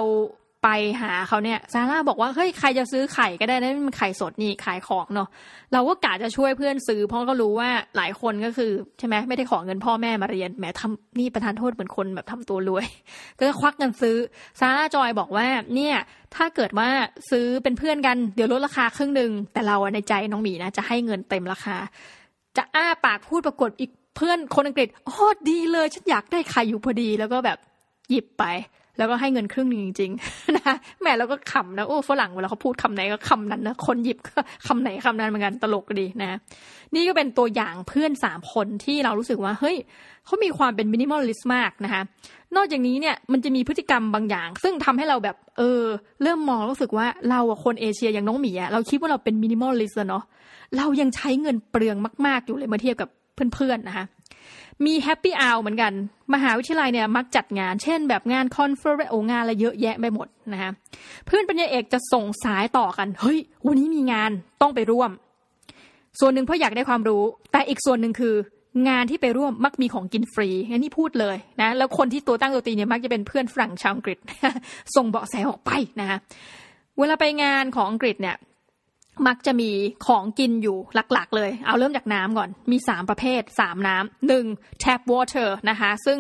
ไปหาเขาเนี่ยซาร่า บอกว่าเฮ้ยใครจะซื้อไข่ก็ได้นั่นมันไข่สดนี่ขายของเนาะเราก็กะจะช่วยเพื่อนซื้อ เพราะก็รู้ว่าหลายคนก็คือใช่ไหมไม่ได้ขอเงินพ่อแม่มาเรียนแหมทำนี่ประทานโทษเหมือนคนแบบทำตัวรวย ก็ควักเงินซื้อซาร่าจอยบอกว่าเนี่ย ถ้าเกิดว่าซื้อเป็นเพื่อนกันเดี๋ยวลดราคาครึ่งหนึ่งแต่เราในใจน้องหมีนะ จะให้เงินเต็มราคาจะอ้าปากพูดปรากฏอีกเพื่อนคนอังกฤษอ๋อดีเลยฉันอยากได้ไข่อยู่พอดี แล้วก็แบบหยิบไปแล้วก็ให้เงินครึ่งหนึ่งจริงๆนะแม่เราก็ขำนะ โอ้ฝรั่งเวลาเขาพูดคำไหนก็คำนั้นนะ คนหยิบก็คำไหนคำนั้นเหมือนกันตลกดีนะ นี่ก็เป็นตัวอย่างเพื่อนสามคนที่เรารู้สึกว่าเฮ้ยเขามีความเป็นมินิมอลลิสต์มากนะคะนอกจากนี้เนี่ยมันจะมีพฤติกรรมบางอย่าง ซึ่งทำให้เราแบบเออเริ่มมองรู้สึกว่าเราคนเอเชียอย่างน้องหมีอะเราคิดว่าเราเป็นมินิมอลลิสต์เนาะเรายังใช้เงินเปลืองมากๆ อยู่เลยเมื่อเทียบกับเพื่อนๆนะคะมีแฮปปี้อาวเหมือนกัน มหาวิทยาลัยเนี่ยมักจัดงาน เช่น แบบงานคอนเฟอเรนซ์งานอะไรเยอะแยะไปหมดนะคะ เพื่อนปัญญาเอกจะส่งสายต่อกัน เฮ้ย วันนี้มีงานต้องไปร่วม ส่วนหนึ่งเพราะอยากได้ความรู้ แต่อีกส่วนหนึ่งคืองานที่ไปร่วมมักมีของกินฟรีงันนี่พูดเลยนะ แล้วคนที่ตัวตั้งตัวตีเนี่ยมักจะเป็นเพื่อนฝรั่งชาวอังกฤษ ส่งเบาะแสออกไปนะคะเวลาไปงานของอังกฤษเนี่ยมักจะมีของกินอยู่หลัก ๆ เลย เอาเริ่มจากน้ำก่อนมี 3 ประเภท 3 น้ำหนึ่ง tap water นะคะซึ่ง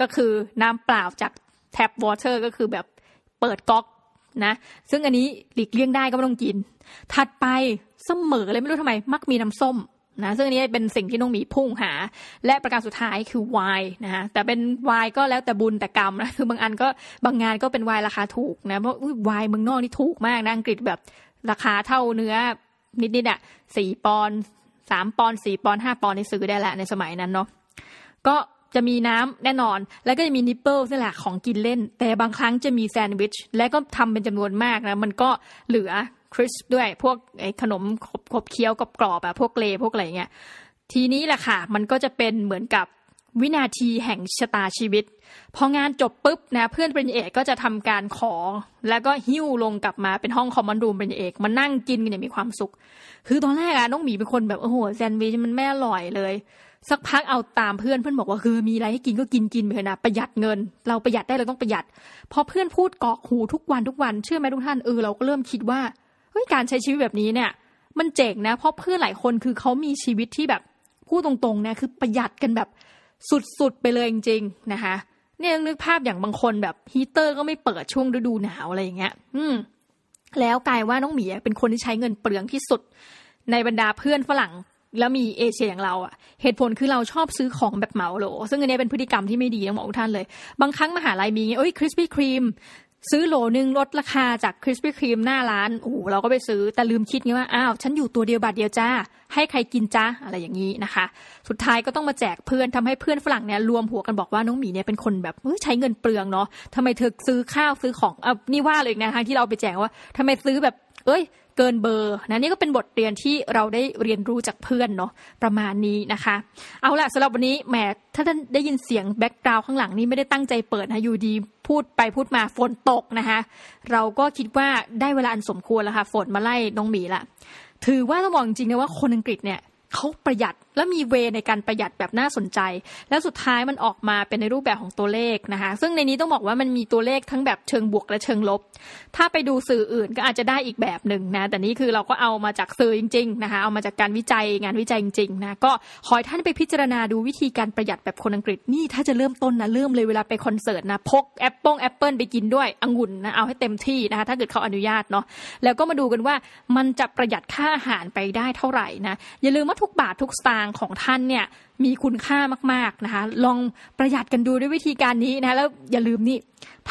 ก็คือน้ำเปล่าจาก tap water ก็คือแบบเปิดก๊อกนะ ซึ่งอันนี้หลีกเลี่ยงได้ก็ไม่ต้องกิน ถัดไปเสมอเลยไม่รู้ทำไม มักมีน้ำส้มนะซึ่งอันนี้เป็นสิ่งที่น้องหมีพุ่งหา และประการสุดท้ายคือวายนะฮะแต่เป็นวายก็แล้วแต่บุญแต่กรรมนะคือบางอันก็บางงานก็เป็นวายราคาถูกนะเพราะวายเมืองนอกนี่ถูกมากนะอังกฤษแบบราคาเท่าเนื้อนิดๆอ่ะสี่ปอนสามปอนสี่ปอนห้าปอนนี่ซื้อได้แหละในสมัยนั้นเนาะก็จะมีน้ำแน่นอนแล้วก็จะมีนิปเปิลนี่แหละของกินเล่น แต่บางครั้งจะมีแซนด์วิชและก็ทำเป็นจำนวนมากนะมันก็เหลือคริสด้วยพวกไอ้ขนมขบขบเคี้ยวกรอบๆอะพวกเลพวกอะไรเงี้ยทีนี้แหละค่ะมันก็จะเป็นเหมือนกับวินาทีแห่งชะตาชีวิต พองานจบปุ๊บนะเพื่อนเป็นเอกก็จะทำการขอแล้วก็หิ้วลงกลับมาเป็นห้องคอมมอนดูมเป็นเอกมานั่งกินกันอย่างมีความสุข คือตอนแรกอะน้องหมีเป็นคนแบบโอ้โหแซนด์วิชมันแม่อร่อยเลย สักพักเอาตามเพื่อนเพื่อนบอกว่าคือมีอะไรให้กินก็กินกินไปเถอะนะประหยัดเงิน เราประหยัดได้เราต้องประหยัด พอเพื่อนพูดกอกหูทุกวันทุกวันเชื่อไหมทุกท่านเออเราก็เริ่มคิดว่าเฮ้ยการใช้ชีวิตแบบนี้เนี่ย มันเจ๋งนะเพราะเพื่อนหลายคนคือเขามีชีวิตที่แบบพูดตรงๆนะคือประหยัดกันแบบสุด ๆ ไปเลยจริงๆนะคะเนี่ยนึกภาพอย่างบางคนแบบ ฮีเตอร์ก็ไม่เปิดช่วงฤดูหนาวอะไรอย่างเงี้ยอืม แล้วกลายว่าน้องหมีเป็นคนที่ใช้เงินเปลืองที่สุดในบรรดาเพื่อนฝรั่งแล้วมีเอเชียอย่างเราอะ่ะเหตุผลคือเราชอบซื้อของแบบเหมาโหลซึ่งอันนี้เป็นพฤติกรรมที่ไม่ดีของหมอทุกท่านเลยบางครั้งมหาลัยมีเงี้ยเอ้ยคริสปี้ครีมซื้อโหลหนึ่งลดราคาจากคริสปี้ครีมหน้าร้าน โอ้โห เราก็ไปซื้อ แต่ลืมคิดไงว่า อ้าว ฉันอยู่ตัวเดียวบาทเดียวจ้า ให้ใครกินจ้าอะไรอย่างนี้นะคะ สุดท้ายก็ต้องมาแจกเพื่อนทำให้เพื่อนฝรั่งเนี่ยรวมหัวกันบอกว่าน้องหมีเนี่ยเป็นคนแบบใช้เงินเปลืองเนาะทำไมเธอซื้อข้าวซื้อของอ่ะนี่ว่าเลยนะทางที่เราไปแจกว่า ทำไมซื้อแบบ เอ้ยเกินเบอร์นะนี่ก็เป็นบทเรียนที่เราได้เรียนรู้จากเพื่อนเนาะประมาณนี้นะคะ เอาละสำหรับวันนี้แหมถ้าท่านได้ยินเสียงแบ็กกราวข้างหลังนี่ไม่ได้ตั้งใจเปิดนะอยู่ดี พูดไปพูดมาฝนตกนะคะเราก็คิดว่าได้เวลาอันสมควรแล้วค่ะฝนมาไล่น้องหมีละถือว่าต้องบอกจริงๆนะว่าคนอังกฤษเนี่ยเขาประหยัดแล้วมีเวในการประหยัดแบบน่าสนใจ แล้วสุดท้ายมันออกมาเป็นในรูปแบบของตัวเลขนะคะซึ่งในนี้ต้องบอกว่ามันมีตัวเลขทั้งแบบเชิงบวกและเชิงลบ ถ้าไปดูสื่ออื่นก็อาจจะได้อีกแบบหนึ่งนะแต่นี่คือเราก็เอามาจากสื่อจริงๆนะคะเอามาจากการวิจัยงานวิจัยจริงๆนะก็ขอให้ท่านไปพิจารณาดูวิธีการประหยัดแบบคนอังกฤษนี่ถ้าจะเริ่มต้นนะเริ่มเลยเวลาไปคอนเสิร์ตนะพกแอปเปิลแอปเปิลไปกินด้วยองุ่นนะเอาให้เต็มที่นะคะถ้าเกิดเขาอนุญาตเนาะแล้วก็มาดูกันว่ามันจะประหยัดค่าอาหารไปได้เท่าไหร่นะอย่าลืมว่าทุกบาททุกสตางของท่านเนี่ยมีคุณค่ามากๆนะคะ ลองประหยัดกันดูด้วยวิธีการนี้นะ แล้วอย่าลืมนี่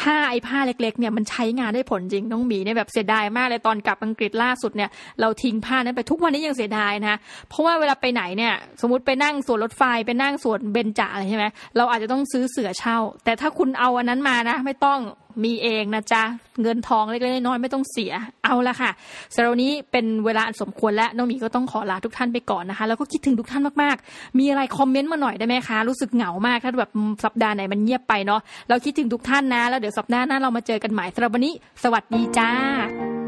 ผ้าไอ้ผ้าเล็กๆเนี่ยมันใช้งานได้ผลจริง น้องหมีเนี่ยแบบเสียดายมากเลยตอนกลับอังกฤษล่าสุดเนี่ยเราทิ้งผ้านั้นไปทุกวันนี้ยังเสียดายนะเพราะว่าเวลาไปไหนเนี่ยสมมติไปนั่งสวนรถไฟไปนั่งสวนเบญจอะไรใช่ไหมเราอาจจะต้องซื้อเสือเช่า แต่ถ้าคุณเอาอันนั้นมานะไม่ต้องมีเองนะจ๊ะเงินทองเล็กๆน้อยๆไม่ต้องเสียเอาละค่ะสำหรับนี้เป็นเวลาอันสมควรและน้องหมีก็ต้องขอลาทุกท่านไปก่อนนะคะ แล้วก็คิดถึงทุกท่านมากๆ มีอะไรขคอมเมนต์มาหน่อยได้ไหมคะ รู้สึกเหงามากถ้าแบบสัปดาห์ไหนมันเงียบไปเนาะเราคิดถึงทุกท่านนะ แล้วเดี๋ยวสัปดาห์หน้าเรามาเจอกันใหม่สำหรับวันนี้ สวัสดีจ้า